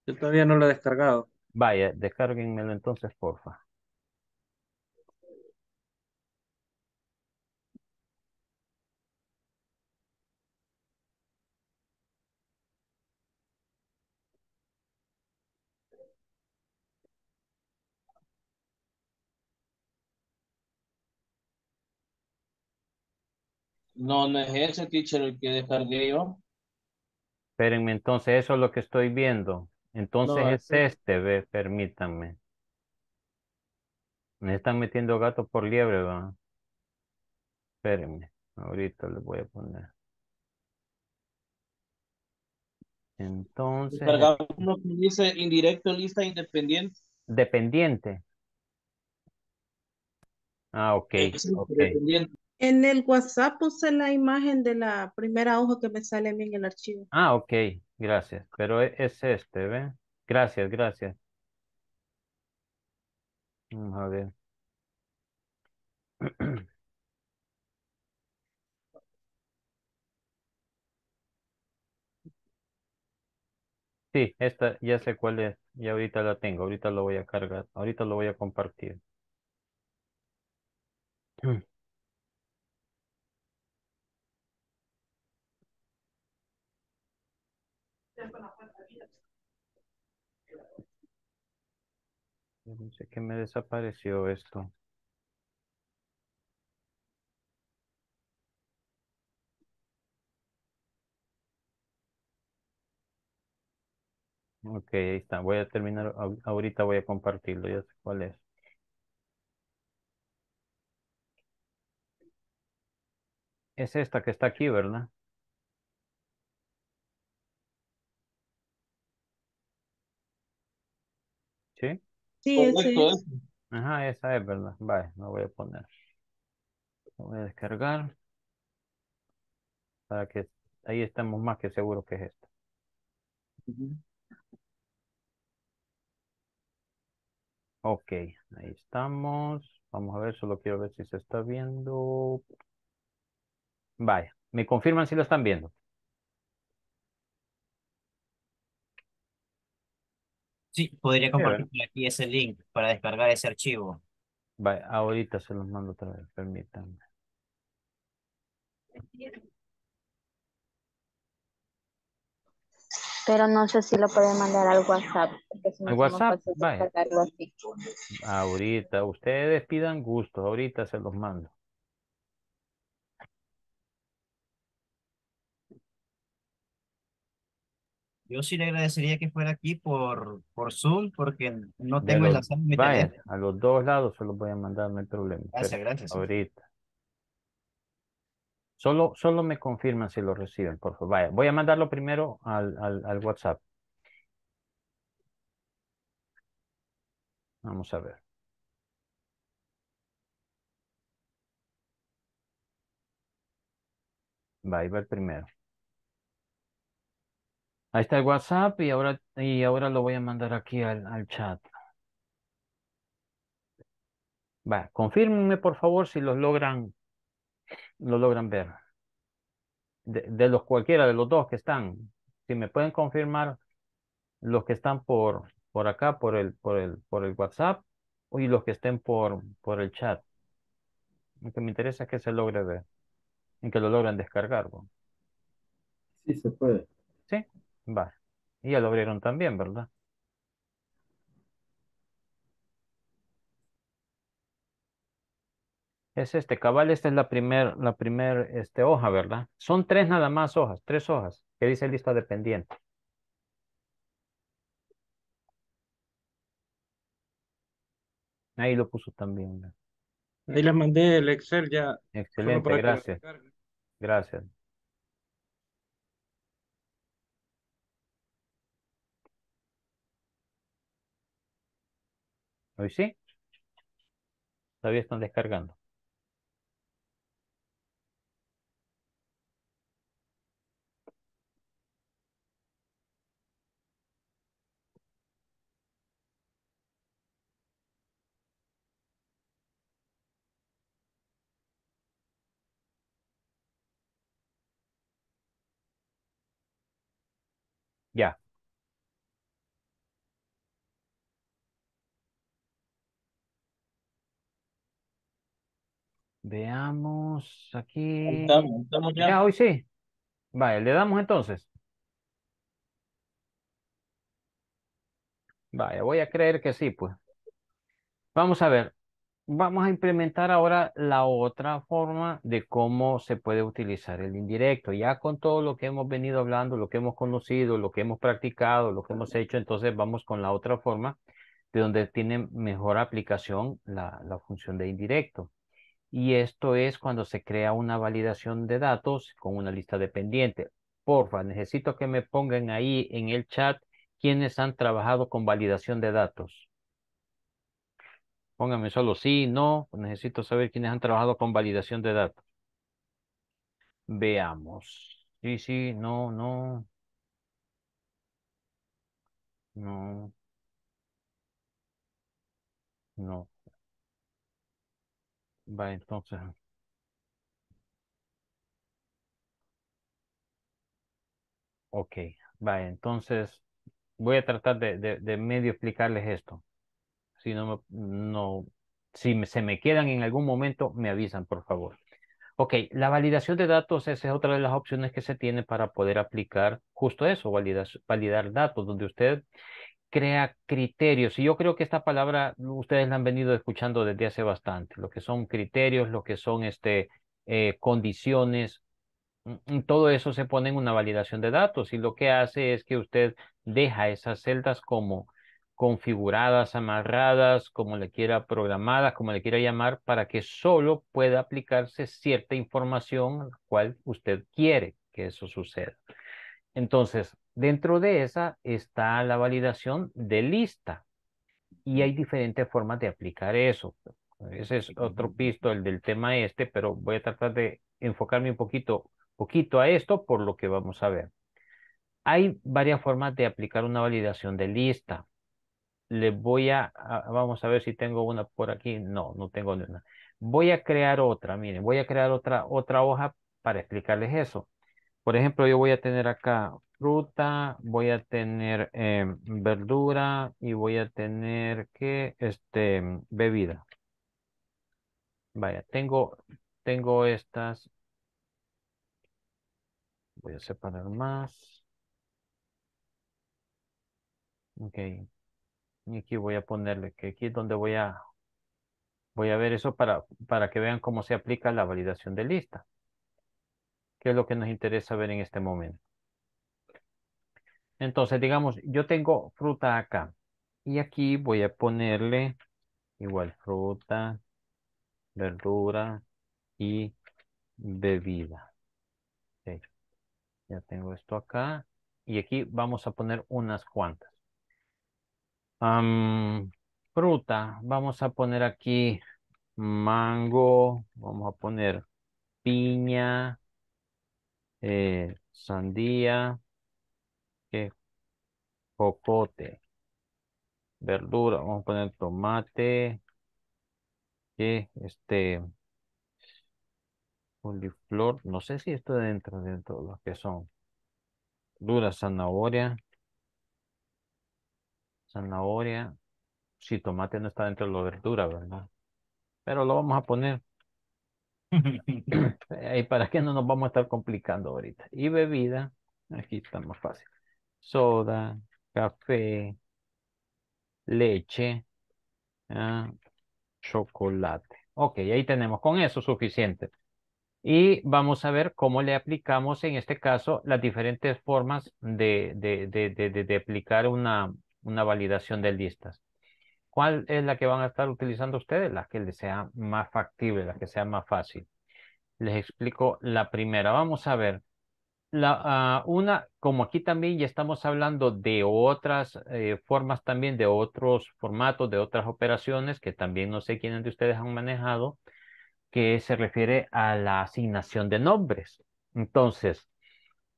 Yo todavía no lo he descargado. Vaya, descárguenmelo entonces, porfa. No, no es ese teacher el que descargue yo. Espérenme, entonces eso es lo que estoy viendo. Entonces es este, este ve, permítanme. Me están metiendo gato por liebre, ¿verdad? Espérenme, ahorita les voy a poner. Entonces. uno que dice indirecto lista independiente. Dependiente. Ah, ok. En el WhatsApp puse la imagen de la primera hoja que me sale a mí en el archivo. Ah, ok, gracias. Pero e, es este, ¿ven? Gracias, gracias. a ver. (clears throat) Sí, esta ya sé cuál es. Ya ahorita la tengo. Ahorita lo voy a cargar. Ahorita lo voy a compartir. (clears throat) Yo que me desapareció esto. Ok, ahí está. Voy a terminar. Ahorita voy a compartirlo. Ya sé cuál es. Es esta que está aquí, ¿verdad? Sí, sí. Ajá, esa es, ¿verdad? Vale, lo voy a poner. Lo voy a descargar. Para que ahí estamos más que seguros que es esto. Ok, ahí estamos. Vamos a ver, solo quiero ver si se está viendo. Vaya, me confirman si lo están viendo. Sí, podría compartir aquí ese link para descargar ese archivo. Vale, ahorita se los mando otra vez, permítanme. Pero no sé si lo pueden mandar al WhatsApp. Si ¿Al WhatsApp? Ahorita, ustedes pidan gusto, ahorita se los mando. Yo sí le agradecería que fuera aquí por, por Zoom, porque no tengo el asalto. vaya, a los dos lados se los voy a mandar, no hay problema. Gracias, gracias. Ahorita. Solo, solo me confirman si lo reciben, por favor. Vaya, voy a mandarlo primero al, al, WhatsApp. Vamos a ver. Va, va el primero. Ahí está el WhatsApp y ahora, y ahora lo voy a mandar aquí al, chat. Va, confírmenme por favor si los logran, lo logran ver. De, los cualquiera de los dos que están. Si me pueden confirmar los que están por, por acá, por el, por el, por el WhatsApp, y los que estén por, por el chat. Lo que me interesa es que se logre ver. Y que lo logren descargar. Sí, se puede. Sí. Va Y ya lo abrieron también, ¿verdad? Es este, cabal, esta es la primera, la primera, este, hoja, ¿verdad? Son tres nada más hojas, tres hojas, que dice lista de pendiente. Ahí lo puso también. Ahí la mandé el Excel ya. Excelente, gracias. Gracias. Hoy sí. Todavía están descargando. Veamos aquí. ya. hoy sí. Vale, le damos entonces. Vaya, voy a creer que sí, pues. Vamos a ver. Vamos a implementar ahora la otra forma de cómo se puede utilizar el indirecto. Ya con todo lo que hemos venido hablando, lo que hemos conocido, lo que hemos practicado, lo que hemos hecho, entonces vamos con la otra forma de donde tiene mejor aplicación la, la función de indirecto y esto es cuando se crea una validación de datos con una lista dependiente. Porfa, necesito que me pongan ahí en el chat quienes han trabajado con validación de datos. Pónganme solo sí, no, necesito saber quiénes han trabajado con validación de datos. Veamos. Sí, sí, no, no. No. No. Va, entonces, ok. Va, entonces voy a tratar de, de, de medio explicarles esto. Si no, no, si se me quedan en algún momento, me avisan, por favor. Ok, la validación de datos, esa es otra de las opciones que se tiene para poder aplicar justo eso, validar validar datos, donde usted crea criterios. Y yo creo que esta palabra ustedes la han venido escuchando desde hace bastante, lo que son criterios, lo que son este, eh, condiciones, mm, todo eso se pone en una validación de datos y lo que hace es que usted deja esas celdas como configuradas, amarradas, como le quiera programadas, como le quiera llamar, para que solo pueda aplicarse cierta información a la cual usted quiere que eso suceda. Entonces, Dentro de esa está la validación de lista y hay diferentes formas de aplicar eso. Ese es otro mm. pisto, el del tema este, pero voy a tratar de enfocarme un poquito, poquito a esto por lo que vamos a ver. Hay varias formas de aplicar una validación de lista. le voy a, vamos a ver si tengo una por aquí. No, no tengo ninguna. Voy a crear otra, miren, voy a crear otra, otra hoja para explicarles eso. Por ejemplo, yo voy a tener acá fruta, voy a tener eh, verdura y voy a tener que este bebida. Vaya, tengo, tengo estas. Voy a separar más. Ok. Y aquí voy a ponerle que aquí es donde voy a voy a ver eso para, para que vean cómo se aplica la validación de lista. Que es lo que nos interesa ver en este momento. Entonces, digamos, yo tengo fruta acá. Y aquí voy a ponerle igual fruta, verdura y bebida. Ya tengo esto acá. Y aquí vamos a poner unas cuantas. fruta, vamos a poner aquí mango, vamos a poner piña, eh, sandía, Cocote. Verdura, vamos a poner tomate. Que este coliflor, no sé si está dentro de todo lo que son. Dura zanahoria. Zanahoria. Si tomate no está dentro de la verdura, ¿verdad? Pero lo vamos a poner. ¿Y (laughs) eh, para qué no nos vamos a estar complicando ahorita? Y bebida, aquí está más fácil. Soda, café, leche, ah, chocolate. Ok, ahí tenemos con eso suficiente. Y vamos a ver cómo le aplicamos en este caso las diferentes formas de, de, de aplicar una, una validación de listas. ¿Cuál es la que van a estar utilizando ustedes? La que les sea más factible, la que sea más fácil. Les explico la primera. Vamos a ver la, ah, una, como aquí también ya estamos hablando de otras eh, formas también, de otros formatos, de otras operaciones que también no sé quiénes de ustedes han manejado, que se refiere a la asignación de nombres. Entonces,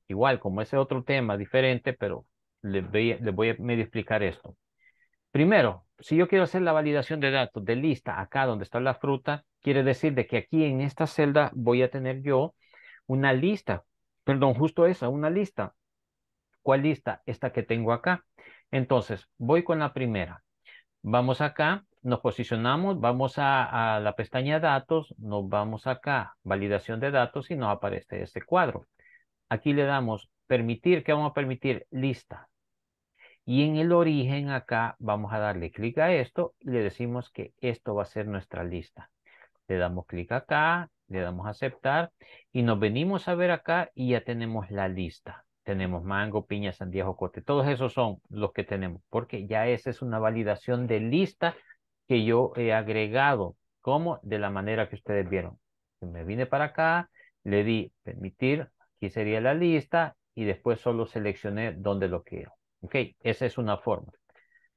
igual como ese otro tema diferente, pero les voy, les voy a explicar esto. Primero, si yo quiero hacer la validación de datos de lista acá donde está la fruta, quiere decir de que aquí en esta celda voy a tener yo una lista perdón, justo esa, una lista. ¿Cuál lista? Esta que tengo acá. Entonces, voy con la primera. Vamos acá, nos posicionamos, vamos a, la pestaña datos, nos vamos acá, validación de datos y nos aparece este cuadro. Aquí le damos permitir, ¿qué vamos a permitir? Lista. Y en el origen acá vamos a darle clic a esto y le decimos que esto va a ser nuestra lista. Le damos clic acá, le damos a aceptar y nos venimos a ver acá y ya tenemos la lista. Tenemos mango, piña, sandía, Corte. Todos esos son los que tenemos, porque ya esa es una validación de lista que yo he agregado, como de la manera que ustedes vieron. Me vine para acá, le di permitir, aquí sería la lista, y después solo seleccioné donde lo quiero. Ok, esa es una forma.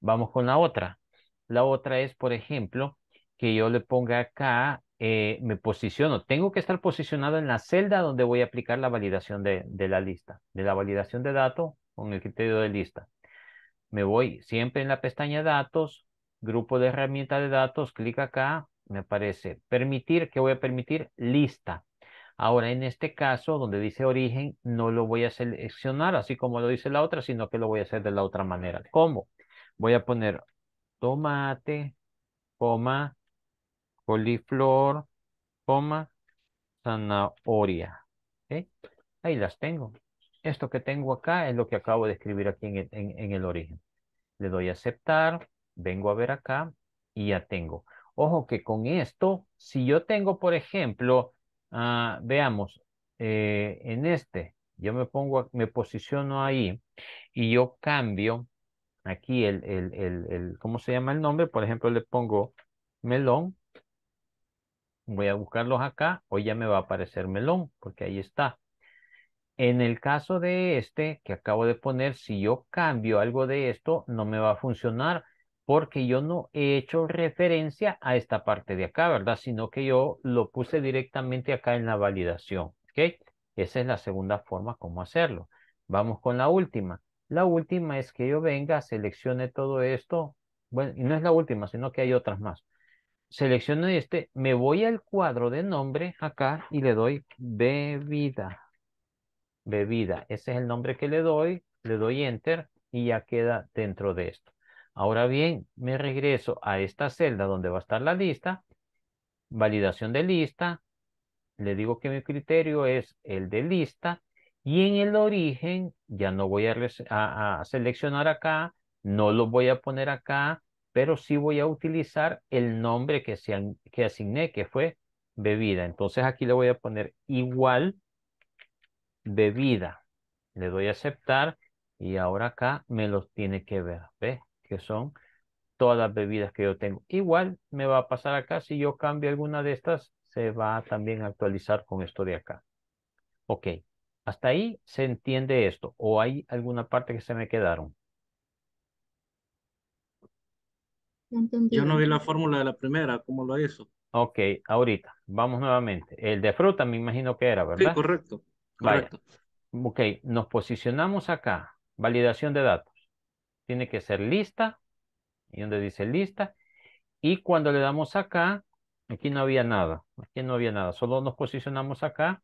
Vamos con la otra. La otra es, por ejemplo, que yo le ponga acá eh, me posiciono, tengo que estar posicionado en la celda donde voy a aplicar la validación de, de la lista, de la validación de datos con el criterio de lista. Me voy siempre en la pestaña datos, grupo de herramienta de datos, clic acá, me aparece permitir, que voy a permitir? Lista. Ahora, en este caso, donde dice origen, no lo voy a seleccionar así como lo dice la otra, sino que lo voy a hacer de la otra manera. ¿Cómo? Voy a poner tomate, coma, coliflor, coma, zanahoria. Ahí las tengo. Esto que tengo acá es lo que acabo de escribir aquí en el, origen. Le doy a aceptar, vengo a ver acá y ya tengo. Ojo que con esto, si yo tengo, por ejemplo, ah, veamos, eh, en este, yo me pongo, me posiciono ahí y yo cambio aquí el, el, ¿cómo se llama el nombre? Por ejemplo, le pongo melón voy a buscarlos acá Hoy ya me va a aparecer melón, porque ahí está. En el caso de este que acabo de poner, si yo cambio algo de esto, no me va a funcionar porque yo no he hecho referencia a esta parte de acá, ¿verdad? Sino que yo lo puse directamente acá en la validación, ¿ok? Esa es la segunda forma como hacerlo. Vamos con la última. La última es que yo venga, seleccione todo esto. Bueno, y no es la última, sino que hay otras más selecciono este, me voy al cuadro de nombre acá y le doy bebida. Bebida, ese es el nombre que le doy, le doy enter y ya queda dentro de esto. Ahora bien, me regreso a esta celda donde va a estar la lista, validación de lista, le digo que mi criterio es el de lista y en el origen ya no voy a, seleccionar acá, no lo voy a poner acá, pero sí voy a utilizar el nombre que, se, que asigné, que fue bebida. Entonces aquí le voy a poner igual bebida. Le doy a aceptar y ahora acá me los tiene que ver. Ve Que son todas las bebidas que yo tengo. Igual me va a pasar acá. Si yo cambio alguna de estas, se va también a actualizar con esto de acá. Ok. Hasta ahí se entiende esto. ¿O hay alguna parte que se me quedaron? Yo no vi la fórmula de la primera, ¿cómo lo hizo? Ok, ahorita, vamos nuevamente. El de fruta me imagino que era, ¿verdad? correcto. correcto. Ok, nos posicionamos acá. Validación de datos. Tiene que ser lista. Y donde dice lista. Y cuando le damos acá, aquí no había nada. Aquí no había nada. Solo nos posicionamos acá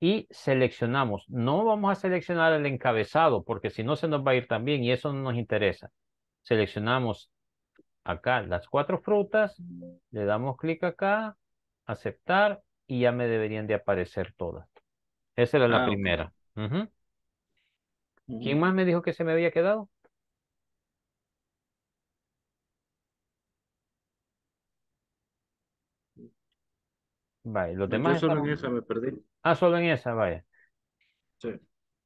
y seleccionamos. No vamos a seleccionar el encabezado porque si no se nos va a ir también y eso no nos interesa. Seleccionamos acá las cuatro frutas, le damos clic acá, aceptar y ya me deberían de aparecer todas. Esa era la ah, primera. ¿Quién más me dijo que se me había quedado? Vaya, los demás. Yo solo en esa me perdí. Ah, solo en esa, vaya. Sí.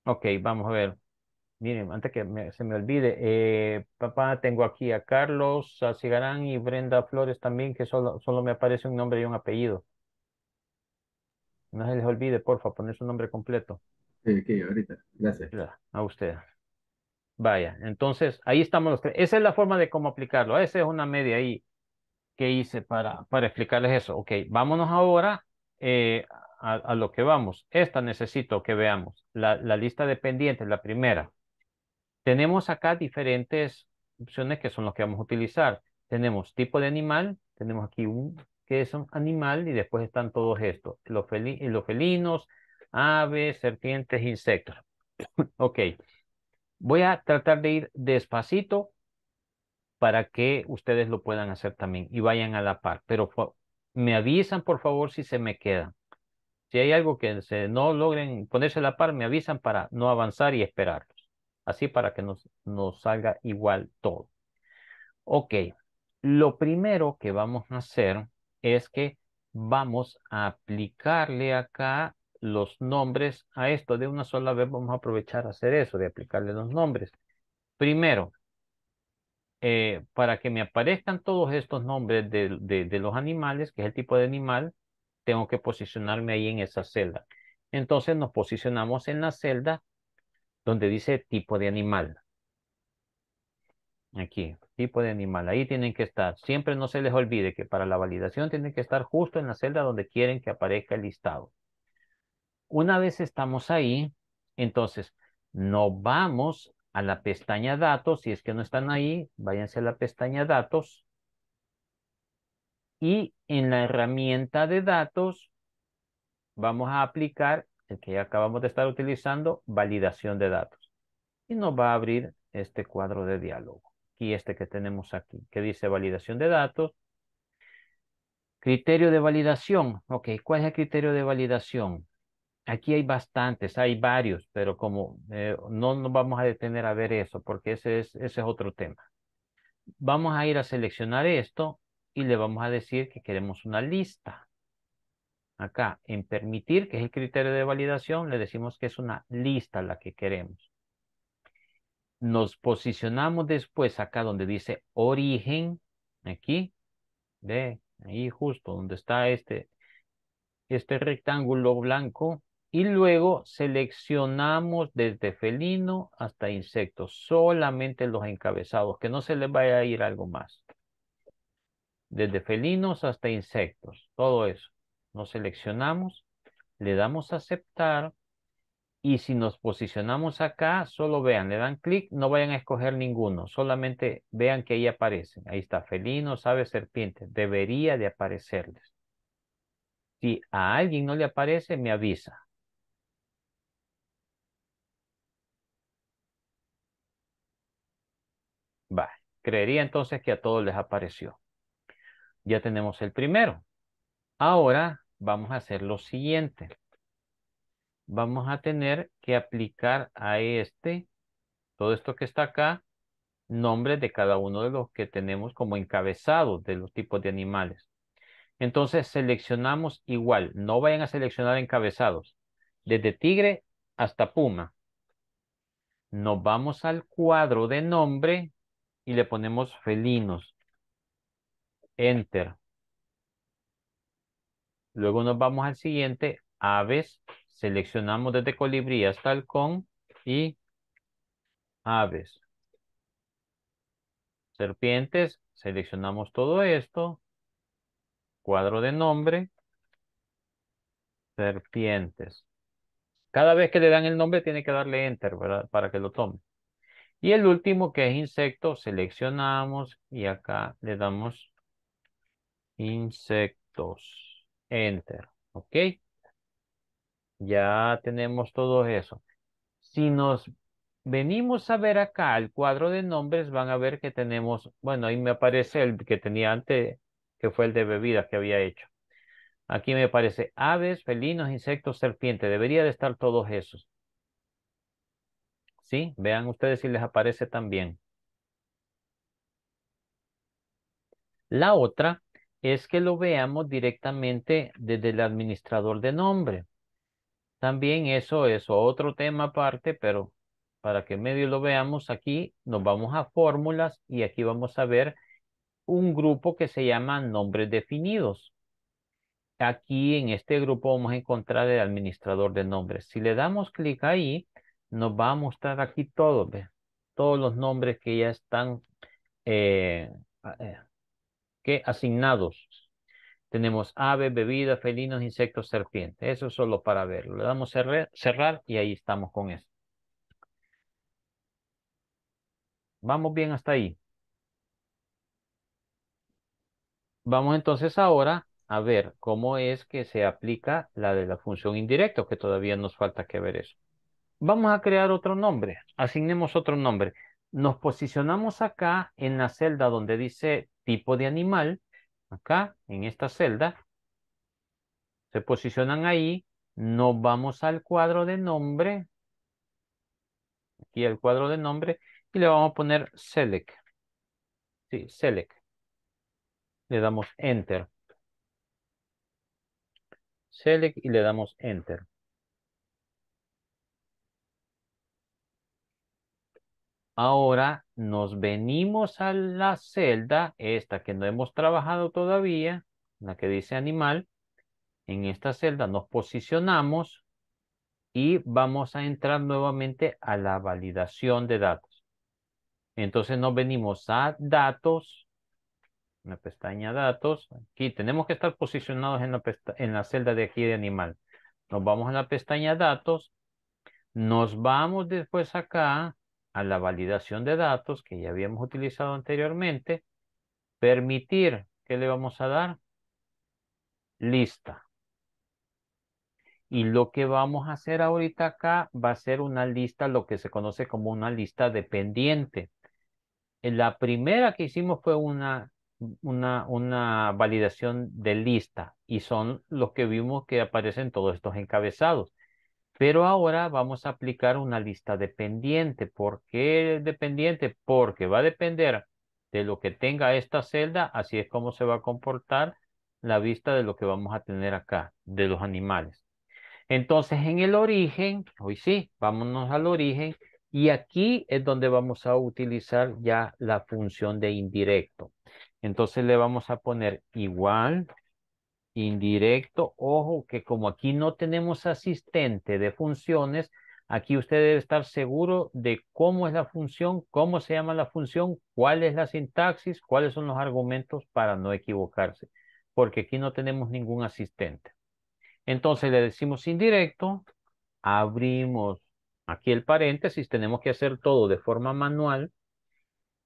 Ok, vamos a ver. Miren, antes que se me olvide, eh, papá, tengo aquí a Carlos a Cigarán y Brenda Flores también, que solo, solo me aparece un nombre y un apellido. No se les olvide, porfa, poner su nombre completo. Sí, aquí, ahorita. Gracias. A usted. Vaya, entonces, ahí estamos los tres. Esa es la forma de cómo aplicarlo. Esa es una media ahí que hice para, para explicarles eso. Ok, vámonos ahora eh, a, lo que vamos. Esta necesito que veamos. La, la lista de pendientes, la primera. Tenemos acá diferentes opciones que son las que vamos a utilizar. Tenemos tipo de animal, tenemos aquí un que es un animal y después están todos estos, los, felinos, aves, serpientes, insectos. (coughs) ok, voy a tratar de ir despacito para que ustedes lo puedan hacer también y vayan a la par, pero me avisan por favor si se me quedan. Si hay algo que no logren ponerse a la par, me avisan para no avanzar y esperar así para que nos, nos salga igual todo. Ok, lo primero que vamos a hacer es que vamos a aplicarle acá los nombres a esto. De una sola vez vamos a aprovechar a hacer eso, de aplicarle los nombres. Primero, eh, para que me aparezcan todos estos nombres de, los animales, que es el tipo de animal, tengo que posicionarme ahí en esa celda. Entonces nos posicionamos en la celda donde dice tipo de animal. Aquí, tipo de animal. Ahí tienen que estar. Siempre no se les olvide que para la validación tienen que estar justo en la celda donde quieren que aparezca el listado. Una vez estamos ahí, entonces nos vamos a la pestaña datos. Si es que no están ahí, váyanse a la pestaña datos. Y en la herramienta de datos vamos a aplicar el que acabamos de estar utilizando, validación de datos. Y nos va a abrir este cuadro de diálogo. Y este que tenemos aquí, que dice validación de datos. Criterio de validación. Ok, ¿cuál es el criterio de validación? Aquí hay bastantes, hay varios, pero como eh, no nos vamos a detener a ver eso, porque ese es, ese es otro tema. Vamos a ir a seleccionar esto y le vamos a decir que queremos una lista. Acá en permitir, que es el criterio de validación, le decimos que es una lista la que queremos. Nos posicionamos después acá donde dice origen, aquí, de ahí justo donde está este, este rectángulo blanco, y luego seleccionamos desde felino hasta insectos, solamente los encabezados, que no se les vaya a ir algo más. Desde felinos hasta insectos, todo eso nos seleccionamos, le damos a aceptar y si nos posicionamos acá, solo vean, le dan clic, no vayan a escoger ninguno, solamente vean que ahí aparecen. Ahí está, felino sabe serpiente debería de aparecerles. Si a alguien no le aparece, me avisa. va creería entonces que a todos les apareció. Ya tenemos el primero. Ahora vamos a hacer lo siguiente. Vamos a tener que aplicar a este, todo esto que está acá, nombre de cada uno de los que tenemos como encabezados de los tipos de animales. Entonces seleccionamos igual, no vayan a seleccionar encabezados, desde tigre hasta puma. Nos vamos al cuadro de nombre y le ponemos felinos. Enter. Luego nos vamos al siguiente, aves, seleccionamos desde colibrí hasta halcón y aves. Serpientes, seleccionamos todo esto, cuadro de nombre, serpientes. Cada vez que le dan el nombre tiene que darle enter ¿verdad? para que lo tome. Y el último que es insecto, seleccionamos y acá le damos insectos. Enter. ¿Ok? Ya tenemos todo eso. Si nos venimos a ver acá al cuadro de nombres, van a ver que tenemos, bueno, ahí me aparece el que tenía antes, que fue el de bebidas que había hecho. Aquí me aparece aves, felinos, insectos, serpientes. Debería de estar todos esos. ¿Sí? Vean ustedes si les aparece también. La otra es que lo veamos directamente desde el administrador de nombre. También eso es otro tema aparte, pero para que medio lo veamos aquí, nos vamos a fórmulas y aquí vamos a ver un grupo que se llama nombres definidos. Aquí en este grupo vamos a encontrar el administrador de nombres. Si le damos clic ahí, nos va a mostrar aquí todo, todos los nombres que ya están eh, eh, que asignados. Tenemos aves, bebidas, felinos, insectos, serpientes. Eso es solo para verlo. Le damos cerrar, cerrar y ahí estamos con eso. Vamos bien hasta ahí. Vamos entonces ahora a ver cómo es que se aplica la de la función indirecta, que todavía nos falta que ver eso. Vamos a crear otro nombre. Asignemos otro nombre nos posicionamos acá en la celda donde dice tipo de animal, acá en esta celda, se posicionan ahí, nos vamos al cuadro de nombre, aquí al cuadro de nombre, y le vamos a poner select. Sí, select. Le damos enter. Select y le damos enter. Ahora nos venimos a la celda, esta que no hemos trabajado todavía, la que dice animal. En esta celda nos posicionamos y vamos a entrar nuevamente a la validación de datos. Entonces nos venimos a datos, en la pestaña datos. Aquí tenemos que estar posicionados en la, en la celda de aquí de animal. Nos vamos a la pestaña datos. Nos vamos después acá a la validación de datos que ya habíamos utilizado anteriormente, permitir, ¿qué le vamos a dar? Lista. Y lo que vamos a hacer ahorita acá va a ser una lista, lo que se conoce como una lista dependiente. Eh, la primera que hicimos fue una, una, una validación de lista y son los que vimos que aparecen todos estos encabezados. Pero ahora vamos a aplicar una lista dependiente. ¿Por qué dependiente? Porque va a depender de lo que tenga esta celda, así es como se va a comportar la vista de lo que vamos a tener acá, de los animales. Entonces, en el origen, hoy sí, vámonos al origen, y aquí es donde vamos a utilizar ya la función de indirecto. Entonces le vamos a poner igual indirecto. Ojo que como aquí no tenemos asistente de funciones, aquí usted debe estar seguro de cómo es la función, cómo se llama la función, cuál es la sintaxis, cuáles son los argumentos para no equivocarse, porque aquí no tenemos ningún asistente. Entonces le decimos indirecto, abrimos aquí el paréntesis, tenemos que hacer todo de forma manual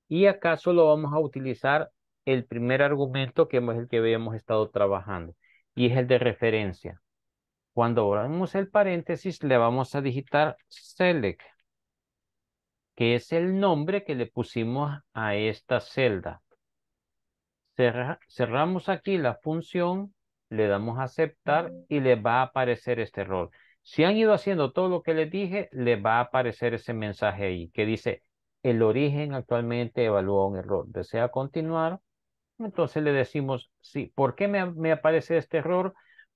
y acaso solo vamos a utilizar el primer argumento que es el que habíamos estado trabajando y es el de referencia. Cuando abramos el paréntesis le vamos a digitar select, que es el nombre que le pusimos a esta celda. cerramos aquí la función, le damos a aceptar y le va a aparecer este error. Si han ido haciendo todo lo que les dije, le va a aparecer ese mensaje ahí que dice el origen actualmente evalúa un error. Desea continuar, entonces le decimos, sí, ¿por qué me, aparece este error?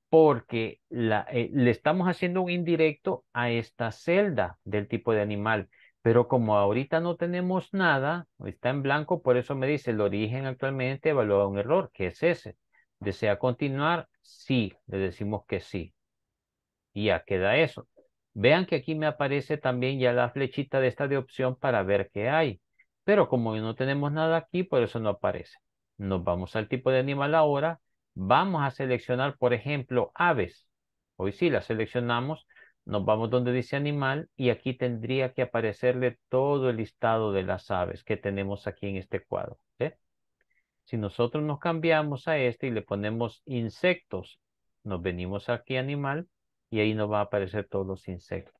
Porque eh, le estamos haciendo un indirecto a esta celda del tipo de animal. Pero como ahorita no tenemos nada, está en blanco, por eso me dice el origen actualmente evalúa un error, que es ese. ¿Desea continuar? Sí, le decimos que sí. Y ya queda eso. Vean que aquí me aparece también ya la flechita de esta de opción para ver qué hay. Pero como no tenemos nada aquí, por eso no aparece. Nos vamos al tipo de animal ahora. Vamos a seleccionar, por ejemplo, aves. Hoy sí la seleccionamos. Nos vamos donde dice animal y aquí tendría que aparecerle todo el listado de las aves que tenemos aquí en este cuadro. Si nosotros nos cambiamos a este y le ponemos insectos, nos venimos aquí animal y ahí nos va a aparecer todos los insectos.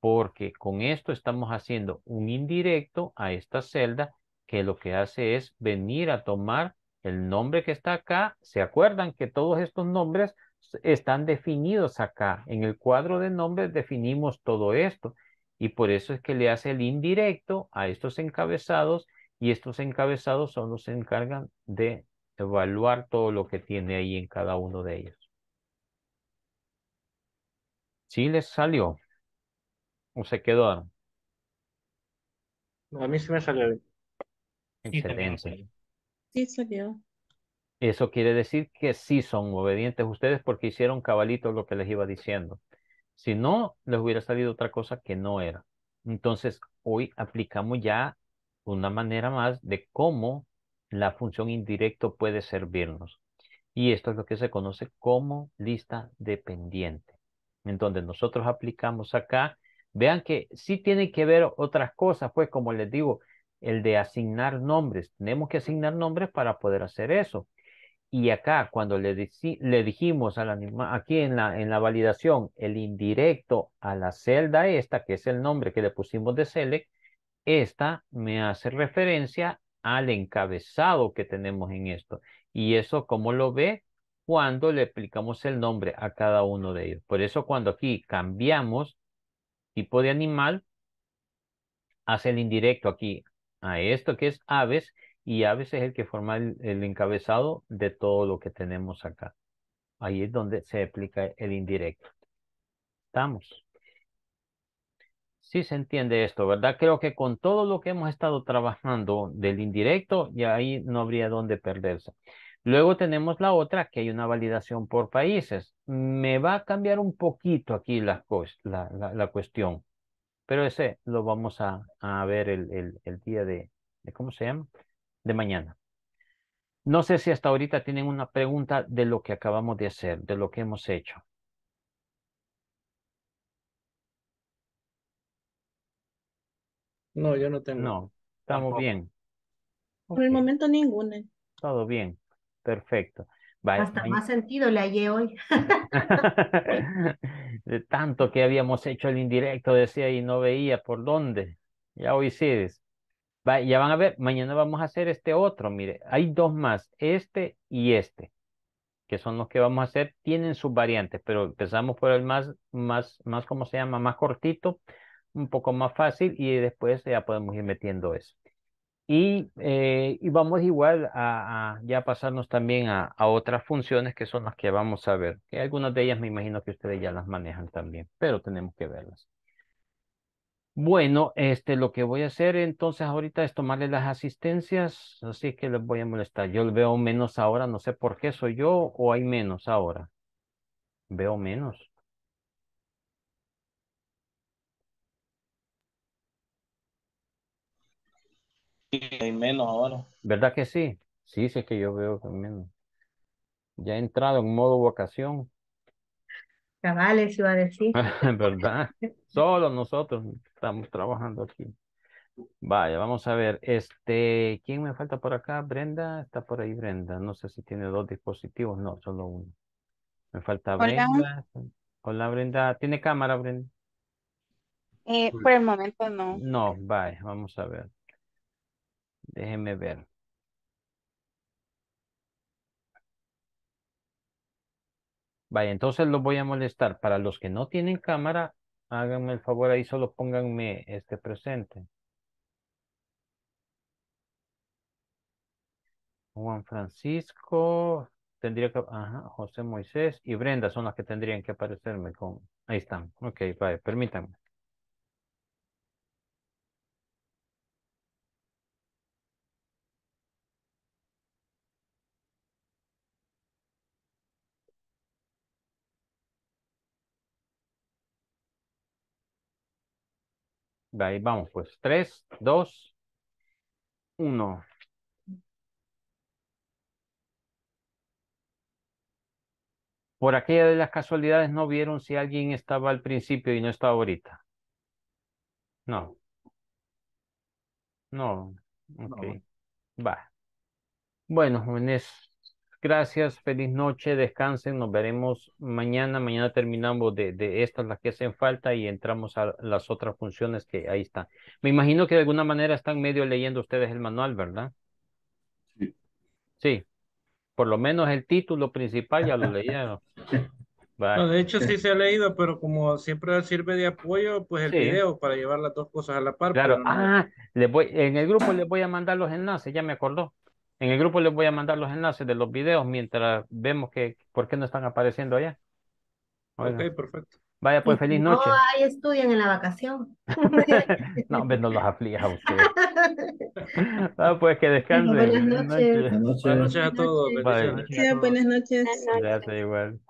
Porque con esto estamos haciendo un indirecto a esta celda que lo que hace es venir a tomar el nombre que está acá. ¿Se acuerdan que todos estos nombres están definidos acá? En el cuadro de nombres definimos todo esto y por eso es que le hace el indirecto a estos encabezados y estos encabezados son los que se encargan de evaluar todo lo que tiene ahí en cada uno de ellos. ¿Sí les salió? ¿O se quedó A mí sí me salió Excelente. Sí salió. Eso quiere decir que sí son obedientes ustedes porque hicieron cabalito lo que les iba diciendo. Si no, les hubiera salido otra cosa que no era. Entonces, hoy aplicamos ya una manera más de cómo la función indirecto puede servirnos. Y esto es lo que se conoce como lista dependiente. En donde nosotros aplicamos acá, vean que sí tienen que ver otras cosas, pues como les digo, el de asignar nombres. Tenemos que asignar nombres para poder hacer eso. Y acá, cuando le, dijimos al animal, aquí en la, en la validación, el indirecto a la celda esta, que es el nombre que le pusimos de select, esta me hace referencia al encabezado que tenemos en esto. Y eso, cómo lo ve? Cuando le aplicamos el nombre a cada uno de ellos. Por eso cuando aquí cambiamos tipo de animal, hace el indirecto aquí a esto que es aves y aves es el que forma el, encabezado de todo lo que tenemos acá. Ahí es donde se aplica el indirecto. Estamos. Sí se entiende esto, ¿verdad? Creo que con todo lo que hemos estado trabajando del indirecto, ya ahí no habría dónde perderse. Luego tenemos la otra, que hay una validación por países. Me va a cambiar un poquito aquí la cuestión. Pero ese lo vamos a, ver el, día de, de, ¿cómo se llama? De mañana. No sé si hasta ahorita tienen una pregunta de lo que acabamos de hacer, de lo que hemos hecho. No, yo no tengo. No, estamos bien. Por el momento ninguna. Todo bien, perfecto. Hasta más sentido le hallé hoy. (laughs) de tanto que habíamos hecho el indirecto, decía, y no veía por dónde. Ya hoy sí. Va, ya van a ver, mañana vamos a hacer este otro. Mire, hay dos más, este y este, que son los que vamos a hacer. Tienen sus variantes, pero empezamos por el más, más, más, ¿cómo se llama? Más cortito, un poco más fácil, y después ya podemos ir metiendo eso. Eh, y, vamos igual a, ya pasarnos también a, otras funciones que son las que vamos a ver. Que algunas de ellas me imagino que ustedes ya las manejan también, pero tenemos que verlas. Bueno, este, lo que voy a hacer entonces ahorita es tomarle las asistencias, así que les voy a molestar. Yo veo menos ahora, no sé por qué soy yo o hay menos ahora. Veo menos. hay menos ahora. ¿Verdad que sí? Sí, sí es que yo veo que menos. Ya he entrado en modo vacación. vale iba a decir. (laughs) ¿Verdad? Solo nosotros estamos trabajando aquí. Vaya, vamos a ver. Este, ¿quién me falta por acá? Brenda, está por ahí Brenda. No sé si tiene dos dispositivos. No, solo uno. Me falta Brenda. Hola Brenda. ¿Tiene cámara, Brenda? Eh, por el momento no. No, vaya, vamos a ver. Déjenme ver. Vaya, entonces los voy a molestar. Para los que no tienen cámara, háganme el favor ahí, solo pónganme este presente. Juan Francisco, tendría que, ajá, José Moisés y Brenda son las que tendrían que aparecerme con, ahí están. Ok, vaya, permítanme. ahí vamos, pues. Tres, dos, uno. Por aquella de las casualidades no vieron si alguien estaba al principio y no estaba ahorita. No. No. Ok. Va. Bueno, jóvenes, Gracias, feliz noche, descansen, nos veremos mañana. Mañana terminamos de, estas las que hacen falta y entramos a las otras funciones que ahí están. Me imagino que de alguna manera están medio leyendo ustedes el manual, ¿verdad? Sí. Sí, por lo menos el título principal ya lo leyeron. (laughs) No, de hecho sí se ha leído, pero como siempre sirve de apoyo, pues el video para llevar las dos cosas a la par. Claro, ah, voy, en el grupo les voy a mandar los enlaces, ya me acordó. En el grupo les voy a mandar los enlaces de los videos mientras vemos que por qué no están apareciendo allá. Ok, perfecto. Vaya, pues feliz noche. No, ahí estudian en la vacación. (laughs) no, hombre, no los aflijas a ustedes. (laughs) Ah, pues que descanse. Buenas noches. Buenas noches, a todos. Buenas Buenas noches. Gracias, igual.